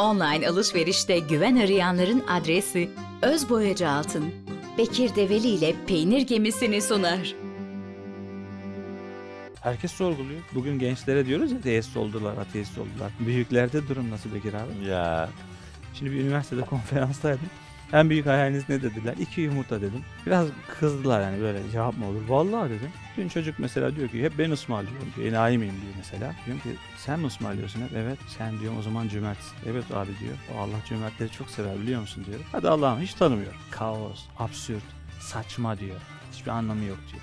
Online alışverişte güven arayanların adresi Öz Boyacı Altın. Bekir Develi ile peynir gemisini sunar. Herkes sorguluyor. Bugün gençlere diyoruz ya teist oldular, ateist oldular. Büyüklerde durum nasıl Bekir abi? Ya. Şimdi bir üniversitede konferanstaydım en büyük hayaliniz ne dediler? İki yumurta dedim. Biraz kızdılar yani böyle cevap mı olur? Vallahi dedim. Dün çocuk mesela diyor ki hep ben ısmarlıyorum diyor. Enayi miyim diyor mesela. Diyorum ki sen mi ısmarlıyorsun hep? Evet. Sen diyorum o zaman cömertsin. Evet abi diyor. Allah cömertleri çok sever biliyor musun diyor. Hadi Allah'ım hiç tanımıyor. Kaos, absürt, saçma diyor. Hiçbir anlamı yok diyor.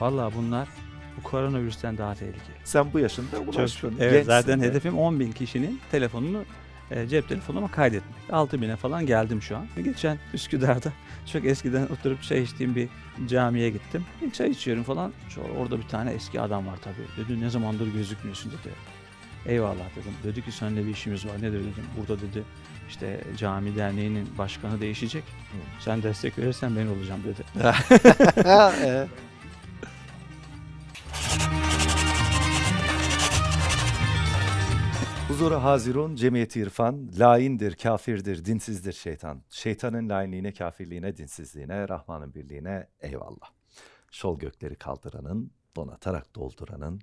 Vallahi bunlar bu koronavirüsten daha tehlikeli. Sen bu yaşında ulaştın. evet Gençsin zaten de. hedefim 10 bin kişinin telefonunu e, cep telefonuma kaydetmek. 6000'e falan geldim şu an. E, geçen Üsküdar'da çok eskiden oturup çay içtiğim bir camiye gittim. Bir e, çay içiyorum falan. Şu, orada bir tane eski adam var tabii. Dedi ne zamandır gözükmüyorsun dedi. Eyvallah dedim. Dedi ki seninle bir işimiz var. Ne dedim. Burada dedi işte cami derneğinin başkanı değişecek. Sen destek verirsen ben olacağım dedi. Huzura hazirun, cemiyeti irfan, laindir, kafirdir, dinsizdir şeytan. Şeytanın lainliğine, kafirliğine, dinsizliğine, Rahman'ın birliğine eyvallah. Şol gökleri kaldıranın, donatarak dolduranın,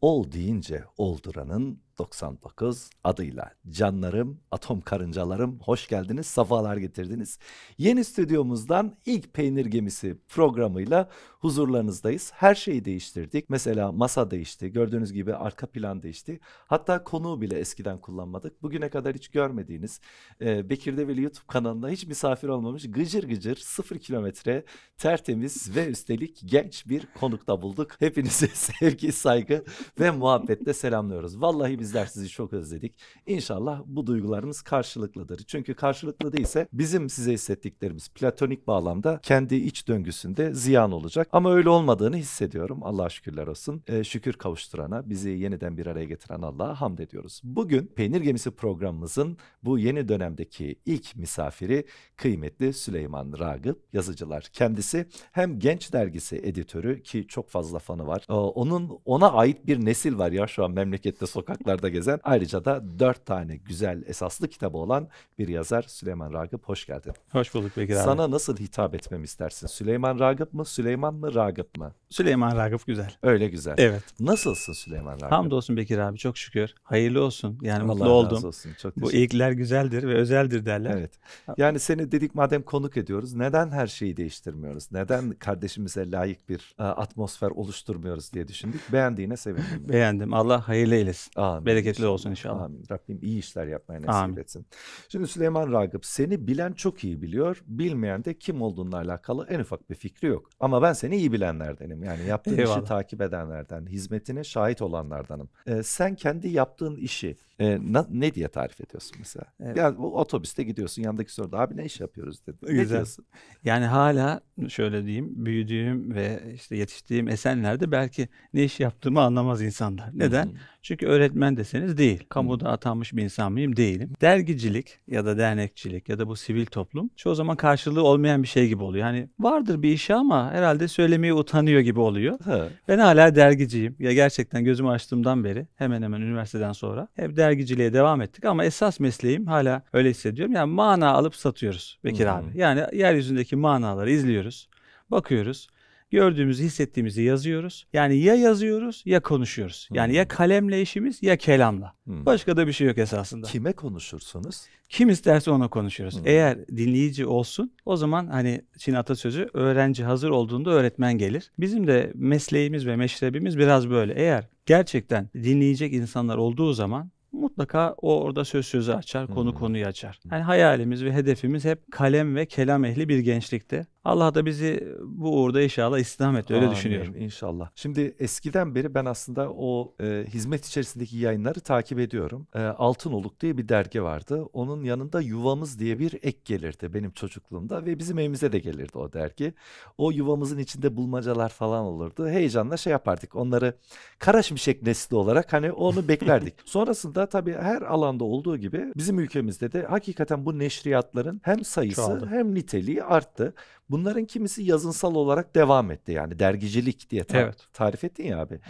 ol deyince olduranın, 99 adıyla. Canlarım, atom karıncalarım hoş geldiniz, safalar getirdiniz. Yeni stüdyomuzdan ilk peynir gemisi programıyla huzurlarınızdayız. Her şeyi değiştirdik. Mesela masa değişti, gördüğünüz gibi arka plan değişti. Hatta konuğu bile eskiden kullanmadık. Bugüne kadar hiç görmediğiniz e, Bekir Develi YouTube kanalında hiç misafir olmamış gıcır gıcır sıfır kilometre tertemiz ve üstelik genç bir konukta bulduk. Hepinize sevgi, saygı ve muhabbetle selamlıyoruz. Vallahi Bizler sizi çok özledik. İnşallah bu duygularımız karşılıklıdır. Çünkü karşılıklı değilse bizim size hissettiklerimiz platonik bağlamda kendi iç döngüsünde ziyan olacak. Ama öyle olmadığını hissediyorum. Allah'a şükürler olsun. E, şükür kavuşturana, bizi yeniden bir araya getiren Allah'a hamd ediyoruz. Bugün Peynir Gemisi programımızın bu yeni dönemdeki ilk misafiri kıymetli Süleyman Ragıp yazıcılar. Kendisi hem Genç Dergisi editörü ki çok fazla fanı var. E, onun ona ait bir nesil var ya şu an memlekette sokaklar sokaklarda gezen ayrıca da dört tane güzel esaslı kitabı olan bir yazar Süleyman Ragıp. Hoş geldin. Hoş bulduk Bekir abi. Sana nasıl hitap etmemi istersin? Süleyman Ragıp mı? Süleyman mı? Ragıp mı? Süleyman Ragıp güzel. Öyle güzel. Evet. Nasılsın Süleyman Ragıp? Hamdolsun Bekir abi çok şükür. Hayırlı olsun. Yani Allah mutlu oldum. Olsun. Çok Bu ilkler güzeldir ve özeldir derler. Evet. Yani seni dedik madem konuk ediyoruz neden her şeyi değiştirmiyoruz? Neden kardeşimize layık bir e, atmosfer oluşturmuyoruz diye düşündük. Beğendiğine sevindim. Beğendim. Allah hayırlı eylesin. Amin inşallah. Bereketli olsun inşallah. Amin. Rabbim iyi işler yapmaya nasip Amin. etsin. Şimdi Süleyman Ragıp seni bilen çok iyi biliyor. Bilmeyen de kim olduğunla alakalı en ufak bir fikri yok. Ama ben seni iyi bilenlerdenim. Yani yaptığın Eyvallah. işi takip edenlerden, hizmetine şahit olanlardanım. Ee, sen kendi yaptığın işi e, na, ne diye tarif ediyorsun mesela? Evet. Yani bu otobüste gidiyorsun yanındaki soruda abi ne iş yapıyoruz dedi. Güzel. Ne diyorsun? Yani hala şöyle diyeyim büyüdüğüm ve işte yetiştiğim esenlerde belki ne iş yaptığımı anlamaz insanlar. Neden? Hı-hı. Çünkü öğretmen deseniz değil. Kamuda atanmış bir insan mıyım? Değilim. Dergicilik ya da dernekçilik ya da bu sivil toplum çoğu zaman karşılığı olmayan bir şey gibi oluyor. Yani vardır bir işi ama herhalde söylemeye utanıyor gibi oluyor. Ha. Ben hala dergiciyim. Ya gerçekten gözümü açtığımdan beri hemen hemen üniversiteden sonra hep dergiciliğe devam ettik ama esas mesleğim hala öyle hissediyorum. Yani mana alıp satıyoruz Bekir hmm. abi. Yani yeryüzündeki manaları izliyoruz bakıyoruz gördüğümüzü, hissettiğimizi yazıyoruz. Yani ya yazıyoruz ya konuşuyoruz. Yani hmm. ya kalemle işimiz ya kelamla. Hmm. Başka da bir şey yok esasında. Kime konuşursunuz? Kim isterse ona konuşuyoruz. Hmm. Eğer dinleyici olsun o zaman hani Çin atasözü öğrenci hazır olduğunda öğretmen gelir. Bizim de mesleğimiz ve meşrebimiz biraz böyle. Eğer gerçekten dinleyecek insanlar olduğu zaman mutlaka o orada söz sözü açar, konu hmm. konuyu açar. Yani hayalimiz ve hedefimiz hep kalem ve kelam ehli bir gençlikte. Allah da bizi bu uğurda inşallah istihdam etti. Öyle Amin, düşünüyorum. İnşallah. Şimdi eskiden beri ben aslında o e, hizmet içerisindeki yayınları takip ediyorum. E, oluk diye bir dergi vardı. Onun yanında Yuvamız diye bir ek gelirdi benim çocukluğumda ve bizim evimize de gelirdi o dergi. O yuvamızın içinde bulmacalar falan olurdu. Heyecanla şey yapardık. Onları Karaşmişek nesli olarak hani onu beklerdik. Sonrasında dünyada tabii her alanda olduğu gibi bizim ülkemizde de hakikaten bu neşriyatların hem sayısı Çoğaldı. hem niteliği arttı. Bunların kimisi yazınsal olarak devam etti yani dergicilik diye ta- evet. tarif ettin ya abi.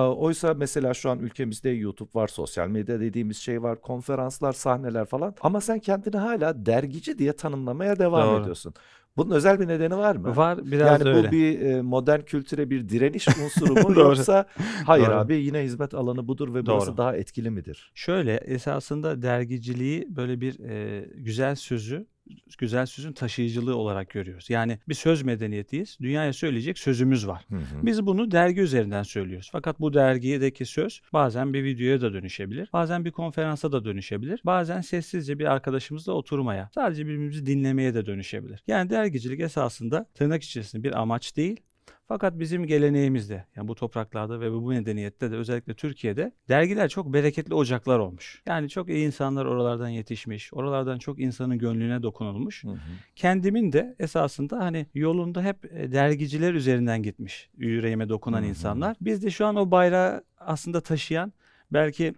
oysa mesela şu an ülkemizde YouTube var, sosyal medya dediğimiz şey var, konferanslar, sahneler falan ama sen kendini hala dergici diye tanımlamaya devam Doğru. ediyorsun. Bunun özel bir nedeni var mı? Var biraz yani öyle. Yani bu bir e, modern kültüre bir direniş unsuru mu yoksa hayır Doğru. abi yine hizmet alanı budur ve Doğru. burası daha etkili midir? Şöyle esasında dergiciliği böyle bir e, güzel sözü güzel sözün taşıyıcılığı olarak görüyoruz. Yani bir söz medeniyetiyiz. Dünyaya söyleyecek sözümüz var. Hı hı. Biz bunu dergi üzerinden söylüyoruz. Fakat bu dergideki söz bazen bir videoya da dönüşebilir. Bazen bir konferansa da dönüşebilir. Bazen sessizce bir arkadaşımızla oturmaya, sadece birbirimizi dinlemeye de dönüşebilir. Yani dergicilik esasında tırnak içerisinde bir amaç değil, fakat bizim geleneğimizde yani bu topraklarda ve bu medeniyette de özellikle Türkiye'de dergiler çok bereketli ocaklar olmuş. Yani çok iyi insanlar oralardan yetişmiş. Oralardan çok insanın gönlüne dokunulmuş. Hı hı. Kendimin de esasında hani yolunda hep e, dergiciler üzerinden gitmiş. Yüreğime dokunan hı hı. insanlar. Biz de şu an o bayrağı aslında taşıyan belki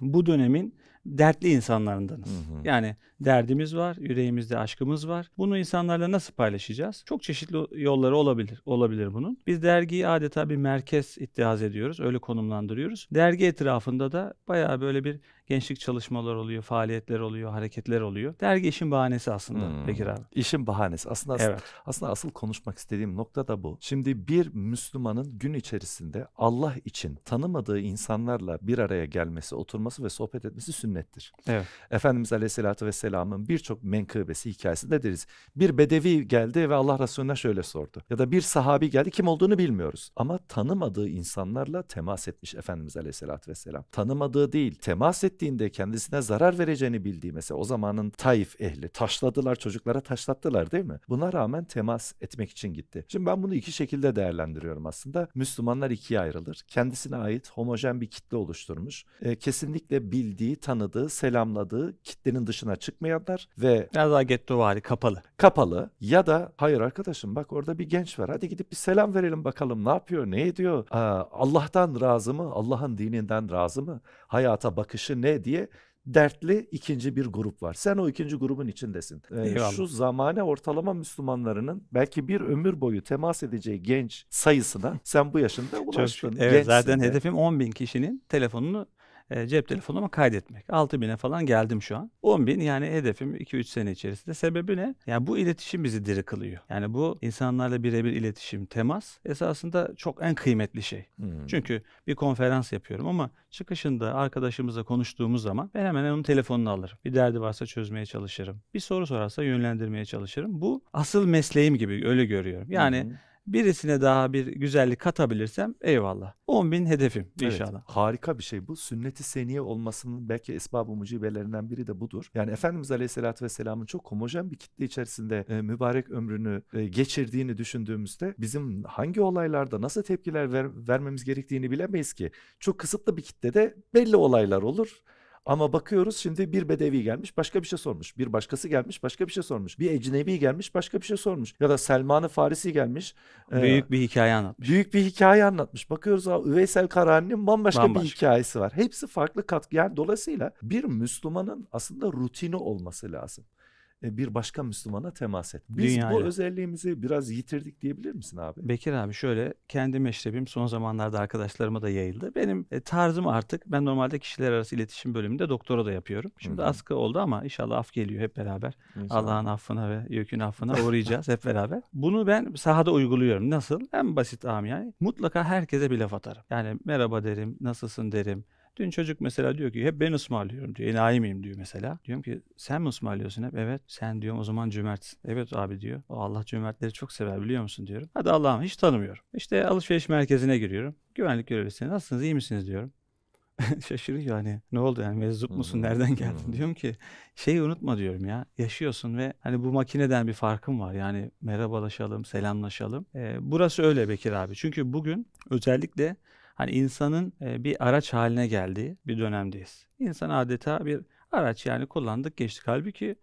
bu dönemin dertli insanlarındanız. Hı hı. Yani derdimiz var, yüreğimizde aşkımız var. Bunu insanlarla nasıl paylaşacağız? Çok çeşitli yolları olabilir, olabilir bunun. Biz dergiyi adeta bir merkez ittihaz ediyoruz, öyle konumlandırıyoruz. Dergi etrafında da bayağı böyle bir gençlik çalışmalar oluyor, faaliyetler oluyor, hareketler oluyor. Dergi işin bahanesi aslında hmm. Bekir abi. İşin bahanesi. Aslında evet. aslında, aslında asıl konuşmak istediğim nokta da bu. Şimdi bir Müslümanın gün içerisinde Allah için tanımadığı insanlarla bir araya gelmesi, oturması ve sohbet etmesi sünnettir. Evet. Efendimiz Aleyhisselatü Vesselam Aleyhisselam'ın birçok menkıbesi hikayesinde deriz. Bir bedevi geldi ve Allah Resulüne şöyle sordu. Ya da bir sahabi geldi kim olduğunu bilmiyoruz. Ama tanımadığı insanlarla temas etmiş Efendimiz Aleyhisselatü Vesselam. Tanımadığı değil temas ettiğinde kendisine zarar vereceğini bildiği mesela o zamanın Taif ehli taşladılar çocuklara taşlattılar değil mi? Buna rağmen temas etmek için gitti. Şimdi ben bunu iki şekilde değerlendiriyorum aslında. Müslümanlar ikiye ayrılır. Kendisine ait homojen bir kitle oluşturmuş. E, kesinlikle bildiği, tanıdığı, selamladığı kitlenin dışına çık çıkmayanlar ve ya da getto vari kapalı. Kapalı ya da hayır arkadaşım bak orada bir genç var hadi gidip bir selam verelim bakalım ne yapıyor ne ediyor Aa, Allah'tan razı mı Allah'ın dininden razı mı hayata bakışı ne diye dertli ikinci bir grup var. Sen o ikinci grubun içindesin. Ee, şu zamane ortalama Müslümanlarının belki bir ömür boyu temas edeceği genç sayısına sen bu yaşında ulaştın. Çok, evet gençsin zaten de. hedefim 10 bin kişinin telefonunu e, cep telefonuma kaydetmek. bin'e falan geldim şu an. bin yani hedefim 2-3 sene içerisinde. Sebebi ne? Yani bu iletişim bizi diri kılıyor. Yani bu insanlarla birebir iletişim, temas esasında çok en kıymetli şey. Hmm. Çünkü bir konferans yapıyorum ama çıkışında arkadaşımızla konuştuğumuz zaman ben hemen onun telefonunu alırım. Bir derdi varsa çözmeye çalışırım. Bir soru sorarsa yönlendirmeye çalışırım. Bu asıl mesleğim gibi öyle görüyorum. Yani hmm birisine daha bir güzellik katabilirsem eyvallah. 10 bin hedefim inşallah. Evet, harika bir şey bu. Sünneti seniye olmasının belki esbab-ı mucibelerinden biri de budur. Yani Efendimiz Aleyhisselatü Vesselam'ın çok homojen bir kitle içerisinde e, mübarek ömrünü e, geçirdiğini düşündüğümüzde bizim hangi olaylarda nasıl tepkiler ver, vermemiz gerektiğini bilemeyiz ki. Çok kısıtlı bir kitlede belli olaylar olur. Ama bakıyoruz şimdi bir bedevi gelmiş başka bir şey sormuş. Bir başkası gelmiş başka bir şey sormuş. Bir ecnebi gelmiş başka bir şey sormuş. Ya da Selman-ı Farisi gelmiş. Ee, Büyük e, bir hikaye anlatmış. Büyük bir hikaye anlatmış. Bakıyoruz abi Üveysel Karani'nin bambaşka, bambaşka bir hikayesi var. Hepsi farklı katkı. Yani dolayısıyla bir Müslümanın aslında rutini olması lazım. E, bir başka Müslümana temas et. Biz Dünyayla. bu özelliğimizi biraz yitirdik diyebilir misin abi? Bekir abi şöyle kendi meşrebim son zamanlarda arkadaşlarıma da yayıldı. Benim e, tarzım artık ben normalde kişiler arası iletişim bölümünde doktora da yapıyorum. Şimdi Hı-hı. askı oldu ama inşallah af geliyor hep beraber. Allah'ın affına ve yükün affına uğrayacağız hep beraber. Bunu ben sahada uyguluyorum. Nasıl? En basit amiyane. Mutlaka herkese bir laf atarım. Yani merhaba derim, nasılsın derim. Dün çocuk mesela diyor ki hep ben ısmarlıyorum diyor. Enayi miyim diyor mesela. Diyorum ki sen mi ısmarlıyorsun hep? Evet. Sen diyorum o zaman cömertsin. Evet abi diyor. O Allah cömertleri çok sever biliyor musun diyorum. Hadi Allah'ım hiç tanımıyorum. İşte alışveriş merkezine giriyorum. Güvenlik görevlisine nasılsınız iyi misiniz diyorum. şaşırıyor hani ne oldu yani mezup musun hmm. nereden geldin hmm. diyorum ki şeyi unutma diyorum ya yaşıyorsun ve hani bu makineden bir farkım var yani merhabalaşalım selamlaşalım ee, burası öyle Bekir abi çünkü bugün özellikle hani insanın e, bir araç haline geldiği bir dönemdeyiz. İnsan adeta bir araç yani kullandık geçtik. Halbuki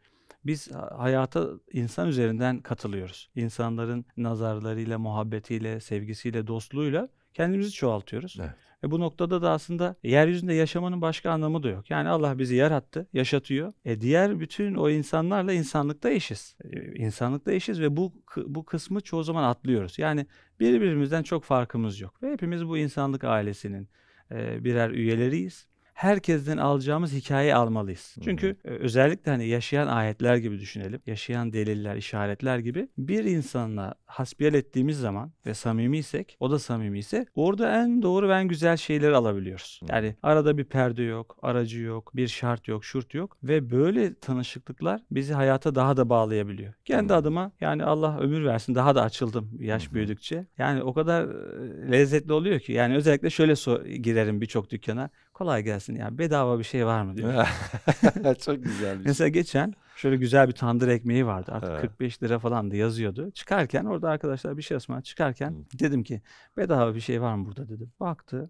biz hayata insan üzerinden katılıyoruz. İnsanların nazarlarıyla, muhabbetiyle, sevgisiyle, dostluğuyla kendimizi çoğaltıyoruz. Evet. E bu noktada da aslında yeryüzünde yaşamanın başka anlamı da yok. Yani Allah bizi yarattı, yaşatıyor. E diğer bütün o insanlarla insanlıkta eşiz. E, insanlıkta eşiz ve bu bu kısmı çoğu zaman atlıyoruz. Yani birbirimizden çok farkımız yok. Ve hepimiz bu insanlık ailesinin e, birer üyeleriyiz herkesten alacağımız hikayeyi almalıyız. Hmm. Çünkü e, özellikle hani yaşayan ayetler gibi düşünelim. Yaşayan deliller, işaretler gibi bir insanla hasbiyel ettiğimiz zaman ve samimiysek, o da samimiyse orada en doğru ve en güzel şeyleri alabiliyoruz. Hmm. Yani arada bir perde yok, aracı yok, bir şart yok, şurt yok ve böyle tanışıklıklar bizi hayata daha da bağlayabiliyor. Kendi hmm. adıma yani Allah ömür versin daha da açıldım yaş hmm. büyüdükçe. Yani o kadar e, lezzetli oluyor ki yani özellikle şöyle so- girerim birçok dükkana kolay gelsin ya bedava bir şey var mı diyor. Çok güzel. Şey. Mesela geçen şöyle güzel bir tandır ekmeği vardı. Artık evet. 45 lira falan da yazıyordu. Çıkarken orada arkadaşlar bir şey ısmarladı. Çıkarken Hı. dedim ki bedava bir şey var mı burada Dedi, Baktı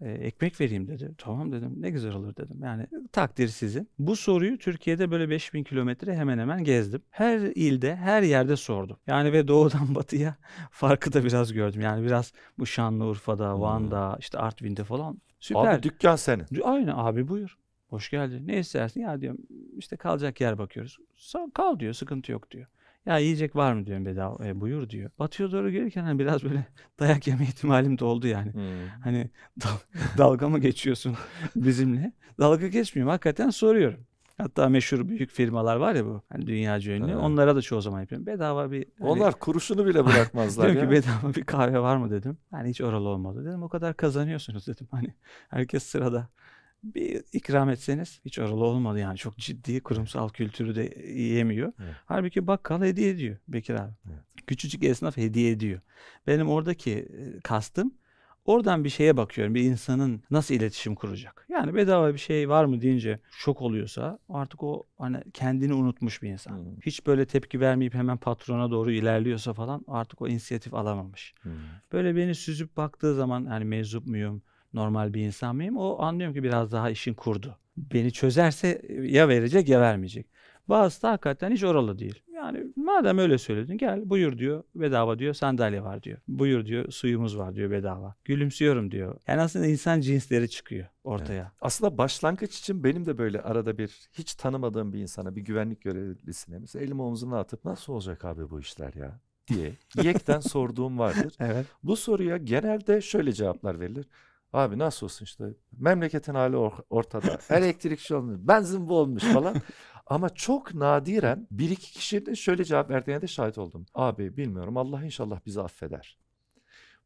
e, ekmek vereyim dedi. Tamam dedim ne güzel olur dedim. Yani takdir sizin. Bu soruyu Türkiye'de böyle 5000 kilometre hemen hemen gezdim. Her ilde her yerde sordum. Yani ve doğudan batıya farkı da biraz gördüm. Yani biraz bu Şanlıurfa'da, Van'da, işte Artvin'de falan Süper. Abi dükkan senin. Aynen abi buyur. Hoş geldin. Ne istersin? Ya diyorum işte kalacak yer bakıyoruz. Kal diyor sıkıntı yok diyor. Ya yiyecek var mı diyorum bedava. E, buyur diyor. Batıya doğru gelirken hani biraz böyle dayak yeme ihtimalim de oldu yani. Hmm. Hani dal, dalga mı geçiyorsun bizimle? Dalga geçmiyorum. Hakikaten soruyorum. Hatta meşhur büyük firmalar var ya bu. Hani dünyaca ünlü. Evet. Onlara da çoğu zaman yapıyorum. Bedava bir... Hani, Onlar kuruşunu bile bırakmazlar ya. ki bedava bir kahve var mı dedim. Yani hiç oralı olmadı. Dedim o kadar kazanıyorsunuz dedim. Hani herkes sırada bir ikram etseniz hiç oralı olmadı yani çok ciddi kurumsal kültürü de yemiyor. Evet. Halbuki bakkal hediye ediyor Bekir abi. Evet. Küçücük esnaf hediye ediyor. Benim oradaki e, kastım Oradan bir şeye bakıyorum. Bir insanın nasıl iletişim kuracak? Yani bedava bir şey var mı deyince şok oluyorsa artık o hani kendini unutmuş bir insan. Hmm. Hiç böyle tepki vermeyip hemen patrona doğru ilerliyorsa falan artık o inisiyatif alamamış. Hmm. Böyle beni süzüp baktığı zaman hani meczup muyum? Normal bir insan mıyım? O anlıyorum ki biraz daha işin kurdu. Beni çözerse ya verecek ya vermeyecek. Bazısı da hakikaten hiç oralı değil. Madem öyle söyledin gel buyur diyor bedava diyor sandalye var diyor. Buyur diyor suyumuz var diyor bedava. Gülümsüyorum diyor. Yani aslında insan cinsleri çıkıyor ortaya. Evet. Aslında başlangıç için benim de böyle arada bir hiç tanımadığım bir insana bir güvenlik görevlisine mesela elimi omzuna atıp nasıl olacak abi bu işler ya diye yekten sorduğum vardır. Evet. Bu soruya genelde şöyle cevaplar verilir. Abi nasıl olsun işte memleketin hali ortada. Elektrik şey olmuş, benzin bu olmuş falan. Ama çok nadiren bir iki kişinin şöyle cevap verdiğine de şahit oldum. Abi bilmiyorum Allah inşallah bizi affeder.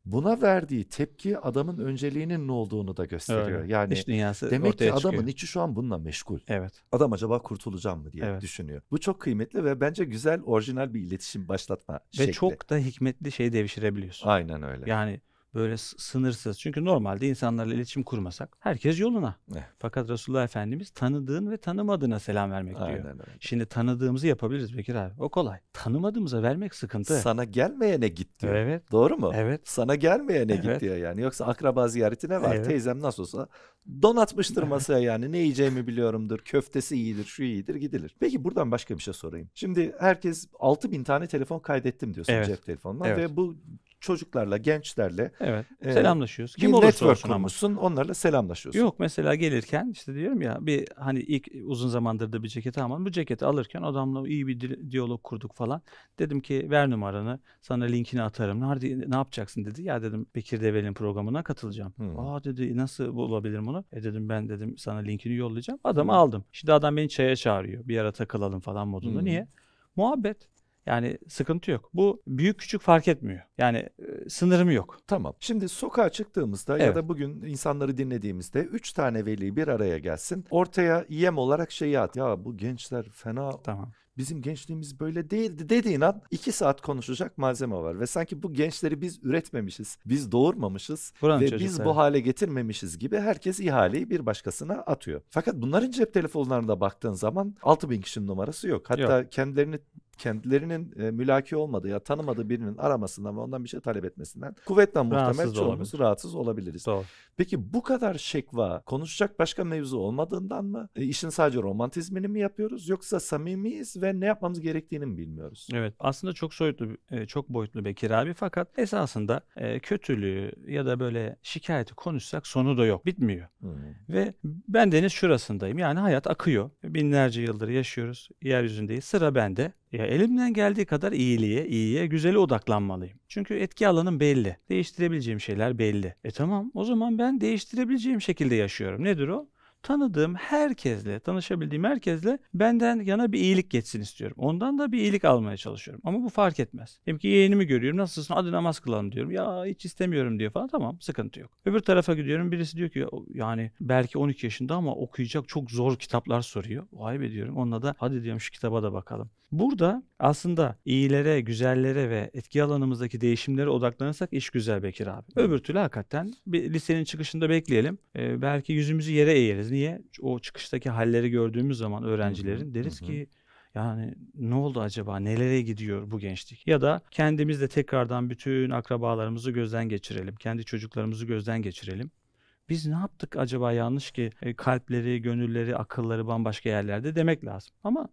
Buna verdiği tepki adamın önceliğinin ne olduğunu da gösteriyor. Öyle. Yani İş dünyası demek ki adamın çıkıyor. içi şu an bununla meşgul. Evet. Adam acaba kurtulacağım mı diye evet. düşünüyor. Bu çok kıymetli ve bence güzel orijinal bir iletişim başlatma ve şekli. Ve çok da hikmetli şey devşirebiliyorsun. Aynen öyle. Yani böyle sınırsız. Çünkü normalde insanlarla iletişim kurmasak herkes yoluna. Eh. Fakat Resulullah Efendimiz tanıdığın ve tanımadığına selam vermek aynen, diyor. Aynen. Şimdi tanıdığımızı yapabiliriz Bekir abi. O kolay. Tanımadığımıza vermek sıkıntı. Sana gelmeyene git diyor. Evet. Doğru mu? Evet. Sana gelmeyene evet. git diyor yani. Yoksa akraba ziyaretine var. Evet. Teyzem nasıl olsa donatmıştır masaya yani. Ne yiyeceğimi biliyorumdur. Köftesi iyidir, şu iyidir gidilir. Peki buradan başka bir şey sorayım. Şimdi herkes 6000 tane telefon kaydettim diyorsun evet. cep telefonundan evet. ve bu çocuklarla, gençlerle evet. e, selamlaşıyoruz. Kim olursa network olsun kurmuşsun, ama. onlarla selamlaşıyorsun. Yok mesela gelirken işte diyorum ya bir hani ilk uzun zamandır da bir ceketi almadım. Bu ceketi alırken adamla iyi bir diyalog kurduk falan. Dedim ki ver numaranı sana linkini atarım. Nerede, ne yapacaksın dedi. Ya dedim Bekir Develi'nin programına katılacağım. Hmm. Aa dedi nasıl bulabilirim onu? E dedim ben dedim sana linkini yollayacağım. Adamı hmm. aldım. Şimdi adam beni çaya çağırıyor. Bir ara takılalım falan modunda. Hmm. Niye? Muhabbet. Yani sıkıntı yok. Bu büyük küçük fark etmiyor. Yani e, sınırım yok. Tamam. Şimdi sokağa çıktığımızda Evet. ya da bugün insanları dinlediğimizde üç tane veli bir araya gelsin. Ortaya yem olarak şeyi at. Ya bu gençler fena Tamam. bizim gençliğimiz böyle değildi dediğin an iki saat konuşacak malzeme var. Ve sanki bu gençleri biz üretmemişiz, biz doğurmamışız Buranın ve biz bu hale getirmemişiz gibi herkes ihaleyi bir başkasına atıyor. Fakat bunların cep telefonlarına baktığın zaman 6000 kişinin numarası yok. Hatta kendilerini kendilerinin e, mülaki olmadığı ya tanımadığı birinin aramasından ve ondan bir şey talep etmesinden kuvvetle muhtemel çoğumuz rahatsız olabiliriz. Doğru. Peki bu kadar şekva konuşacak başka mevzu olmadığından mı? E, işin sadece romantizmini mi yapıyoruz yoksa samimiyiz ve ne yapmamız gerektiğini mi bilmiyoruz? Evet aslında çok soyutlu e, çok boyutlu Bekir abi fakat esasında e, kötülüğü ya da böyle şikayeti konuşsak sonu da yok bitmiyor. Hmm. Ve ben deniz şurasındayım yani hayat akıyor binlerce yıldır yaşıyoruz yeryüzündeyiz sıra bende ya elimden geldiği kadar iyiliğe, iyiye, güzele odaklanmalıyım. Çünkü etki alanım belli. Değiştirebileceğim şeyler belli. E tamam o zaman ben değiştirebileceğim şekilde yaşıyorum. Nedir o? tanıdığım herkesle, tanışabildiğim herkesle benden yana bir iyilik geçsin istiyorum. Ondan da bir iyilik almaya çalışıyorum. Ama bu fark etmez. Diyelim ki yeğenimi görüyorum. Nasılsın? Hadi namaz kılalım diyorum. Ya hiç istemiyorum diyor falan. Tamam sıkıntı yok. Öbür tarafa gidiyorum. Birisi diyor ki yani belki 12 yaşında ama okuyacak çok zor kitaplar soruyor. Vay be diyorum. Onunla da hadi diyorum şu kitaba da bakalım. Burada aslında iyilere, güzellere ve etki alanımızdaki değişimlere odaklanırsak iş güzel Bekir abi. Öbür türlü hakikaten bir lisenin çıkışında bekleyelim. Ee, belki yüzümüzü yere eğeriz niye? O çıkıştaki halleri gördüğümüz zaman öğrencilerin deriz ki yani ne oldu acaba? Nelere gidiyor bu gençlik? Ya da kendimiz de tekrardan bütün akrabalarımızı gözden geçirelim. Kendi çocuklarımızı gözden geçirelim. Biz ne yaptık acaba yanlış ki e, kalpleri, gönülleri, akılları bambaşka yerlerde demek lazım. Ama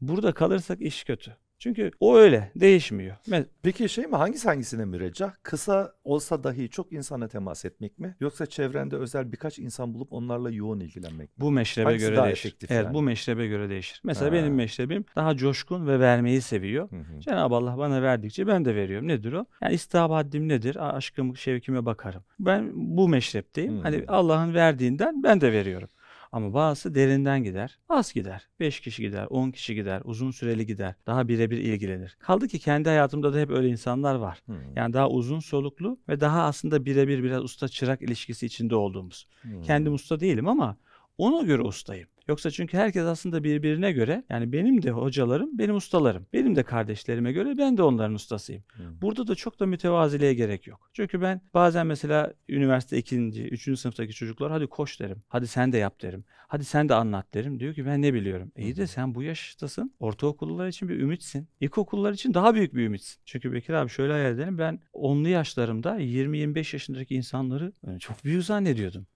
burada kalırsak iş kötü. Çünkü o öyle değişmiyor. Peki şey mi hangisi hangisine müreccah? Kısa olsa dahi çok insana temas etmek mi? Yoksa çevrende özel birkaç insan bulup onlarla yoğun ilgilenmek mi? Bu meşrebe hangisi göre değişir. Evet yani? bu meşrebe göre değişir. Mesela ha. benim meşrebim daha coşkun ve vermeyi seviyor. Hı hı. Cenab-ı Allah bana verdikçe ben de veriyorum. Nedir o? Yani istihab haddim nedir? Aşkım şevkime bakarım. Ben bu meşrepteyim. Hı. Hani Allah'ın verdiğinden ben de veriyorum. Ama bazısı derinden gider. Az gider. 5 kişi gider, 10 kişi gider, uzun süreli gider. Daha birebir ilgilenir. Kaldı ki kendi hayatımda da hep öyle insanlar var. Hmm. Yani daha uzun soluklu ve daha aslında birebir biraz usta çırak ilişkisi içinde olduğumuz. Hmm. Kendim usta değilim ama ona göre ustayım. Yoksa çünkü herkes aslında birbirine göre yani benim de hocalarım, benim ustalarım. Benim de kardeşlerime göre ben de onların ustasıyım. Hmm. Burada da çok da mütevaziliğe gerek yok. Çünkü ben bazen mesela üniversite ikinci, üçüncü sınıftaki çocuklar hadi koş derim. Hadi sen de yap derim. Hadi sen de anlat derim. Diyor ki ben ne biliyorum. Hmm. İyi de sen bu yaştasın. Ortaokullular için bir ümitsin. İlkokullar için daha büyük bir ümitsin. Çünkü Bekir abi şöyle hayal edelim. Ben onlu yaşlarımda 20-25 yaşındaki insanları çok büyük zannediyordum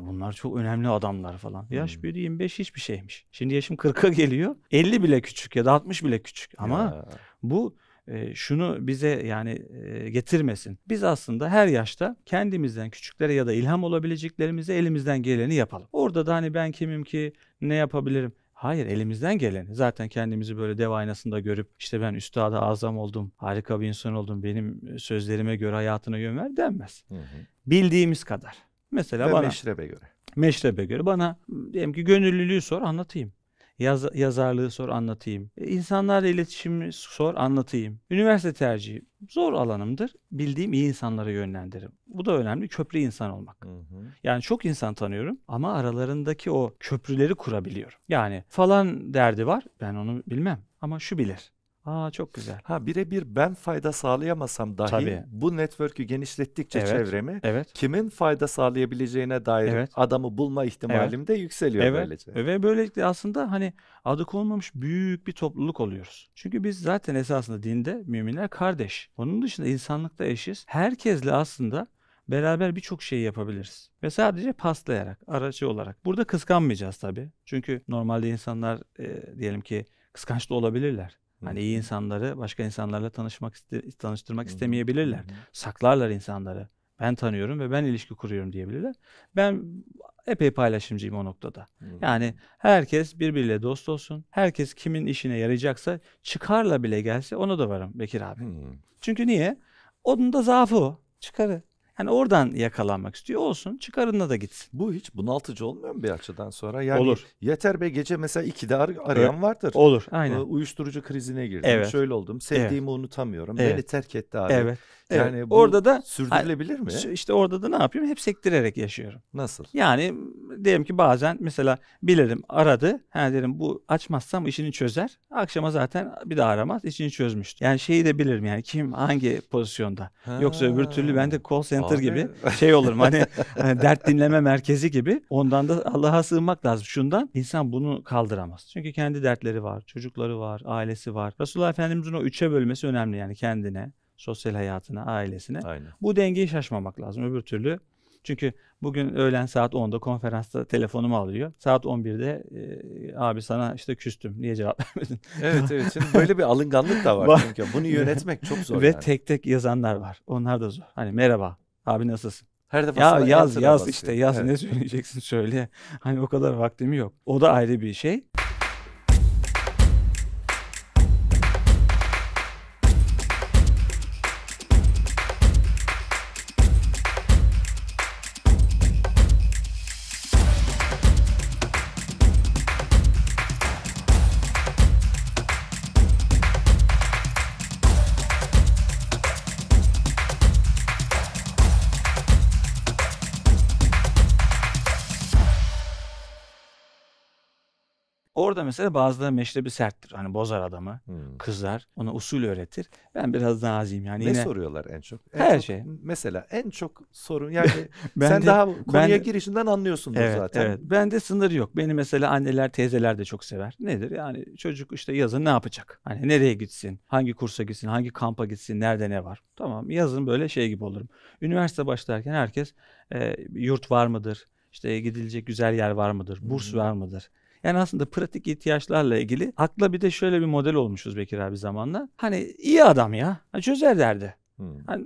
bunlar çok önemli adamlar falan. Yaş hmm. biri 25 hiçbir şeymiş. Şimdi yaşım 40'a geliyor. 50 bile küçük ya da 60 bile küçük. Ama ya. bu e, şunu bize yani e, getirmesin. Biz aslında her yaşta kendimizden küçüklere ya da ilham olabileceklerimize elimizden geleni yapalım. Orada da hani ben kimim ki ne yapabilirim? Hayır elimizden geleni. Zaten kendimizi böyle dev aynasında görüp işte ben üstada azam oldum, harika bir insan oldum, benim sözlerime göre hayatına yön ver denmez. Hı hı. Bildiğimiz kadar. Mesela Ve bana meşrebe göre. Meşrebe göre bana diyelim ki gönüllülüğü sor anlatayım. Yaz, yazarlığı sor anlatayım. E, insanlarla iletişimi sor anlatayım. Üniversite tercihi zor alanımdır. Bildiğim iyi insanlara yönlendiririm. Bu da önemli. Köprü insan olmak. Hı hı. Yani çok insan tanıyorum ama aralarındaki o köprüleri kurabiliyorum. Yani falan derdi var ben onu bilmem ama şu bilir. Aa çok güzel. Ha birebir ben fayda sağlayamasam dahi Tabii. bu network'ü genişlettikçe Evet. çevremi Evet. kimin fayda sağlayabileceğine dair Evet. adamı bulma ihtimalim de yükseliyor Evet. böylece. Ve böylelikle aslında hani adı konmamış büyük bir topluluk oluyoruz. Çünkü biz zaten esasında dinde müminler kardeş. Onun dışında insanlıkta eşiz. Herkesle aslında beraber birçok şey yapabiliriz. Ve sadece paslayarak, aracı olarak. Burada kıskanmayacağız tabii. Çünkü normalde insanlar e, diyelim ki kıskanç da olabilirler. Hani iyi insanları başka insanlarla tanışmak tanıştırmak istemeyebilirler. Saklarlar insanları. Ben tanıyorum ve ben ilişki kuruyorum diyebilirler. Ben epey paylaşımcıyım o noktada. Yani herkes birbiriyle dost olsun. Herkes kimin işine yarayacaksa çıkarla bile gelse ona da varım Bekir abi. Çünkü niye? Onun da zaafı o. Çıkarı. Yani oradan yakalanmak istiyor olsun çıkarında da gitsin. Bu hiç bunaltıcı olmuyor mu bir açıdan sonra? Yani Olur. Yeter be gece mesela 2'de ar- arayan vardır. Olur ee, aynen. Uyuşturucu krizine girdim. Evet. Şöyle oldum sevdiğimi evet. unutamıyorum. Evet. Beni terk etti abi. Evet. Yani evet. bu orada da sürdürülebilir mi? İşte orada da ne yapıyorum? Hep sektirerek yaşıyorum. Nasıl? Yani diyelim ki bazen mesela bilirim aradı. Ha derim bu açmazsam işini çözer. Akşama zaten bir daha aramaz. işini çözmüştü. Yani şeyi de bilirim yani kim hangi pozisyonda. Ha. Yoksa öbür türlü ben de call center Center gibi şey olurum. Hani, hani dert dinleme merkezi gibi. Ondan da Allah'a sığınmak lazım. Şundan insan bunu kaldıramaz. Çünkü kendi dertleri var, çocukları var, ailesi var. Resulullah Efendimiz'in o üçe bölmesi önemli yani kendine, sosyal hayatına, ailesine. Aynen. Bu dengeyi şaşmamak lazım. Öbür türlü çünkü bugün öğlen saat 10'da konferansta telefonumu alıyor. Saat 11'de e, abi sana işte küstüm. Niye cevap vermedin? Evet evet. Şimdi böyle bir alınganlık da var çünkü. Bunu yönetmek çok zor. Ve yani. tek tek yazanlar var. Onlar da zor. Hani merhaba Abi nasılsın? Her defasında ya yaz yaz basıyor. işte yaz evet. ne söyleyeceksin söyle. Hani o kadar vaktim yok. O da ayrı bir şey. Orada mesela bazıları meşrebi serttir. Hani bozar adamı, hmm. kızar, ona usul öğretir. Ben biraz naziyim yani. Ne yine... soruyorlar en çok? En Her çok, şey. Mesela en çok sorun yani sen de, daha konuya ben... girişinden anlıyorsun evet, zaten. Evet. de sınır yok. Beni mesela anneler, teyzeler de çok sever. Nedir? Yani çocuk işte yazın ne yapacak? Hani nereye gitsin? Hangi kursa gitsin? Hangi kampa gitsin? Nerede ne var? Tamam. Yazın böyle şey gibi olurum. Üniversite başlarken herkes e, yurt var mıdır? İşte gidilecek güzel yer var mıdır? Burs hmm. var mıdır? Yani aslında pratik ihtiyaçlarla ilgili akla bir de şöyle bir model olmuşuz Bekir abi zamanla. Hani iyi adam ya çözer derdi. Hmm. Hani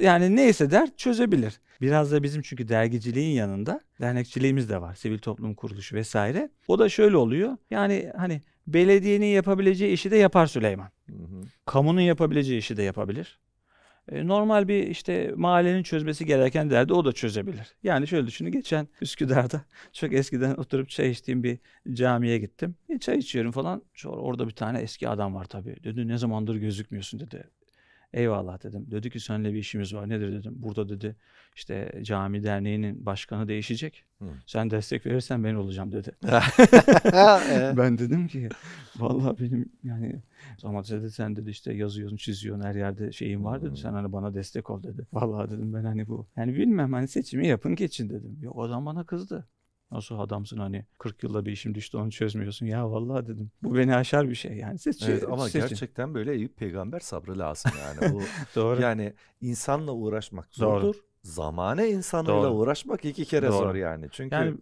yani neyse der çözebilir. Biraz da bizim çünkü dergiciliğin yanında dernekçiliğimiz de var. Sivil toplum kuruluşu vesaire. O da şöyle oluyor. Yani hani belediyenin yapabileceği işi de yapar Süleyman. Hı Kamunun yapabileceği işi de yapabilir. E, normal bir işte mahallenin çözmesi gereken derdi o da çözebilir. Yani şöyle düşünün geçen Üsküdar'da çok eskiden oturup çay içtiğim bir camiye gittim. E, çay içiyorum falan. Orada bir tane eski adam var tabii. Dedi ne zamandır gözükmüyorsun dedi. Eyvallah dedim. Dedi ki seninle bir işimiz var. Nedir dedim. Burada dedi işte cami derneğinin başkanı değişecek. Hı. Sen destek verirsen ben olacağım dedi. ben dedim ki vallahi benim yani ama dedi sen dedi işte yazıyorsun çiziyorsun her yerde şeyim var dedi. Sen hani bana destek ol dedi. Vallahi dedim ben hani bu. Yani bilmem hani seçimi yapın geçin dedim. Yok o zaman bana kızdı. Nasıl adamsın hani 40 yılda bir işim düştü onu çözmüyorsun. Ya vallahi dedim bu beni aşar bir şey yani. Seç, evet, ama seçin. gerçekten böyle Eyüp peygamber sabrı lazım yani. Bu, Doğru. Yani insanla uğraşmak zordur. Doğru. Zamane insanıyla Doğru. uğraşmak iki kere Doğru. zor yani. Çünkü yani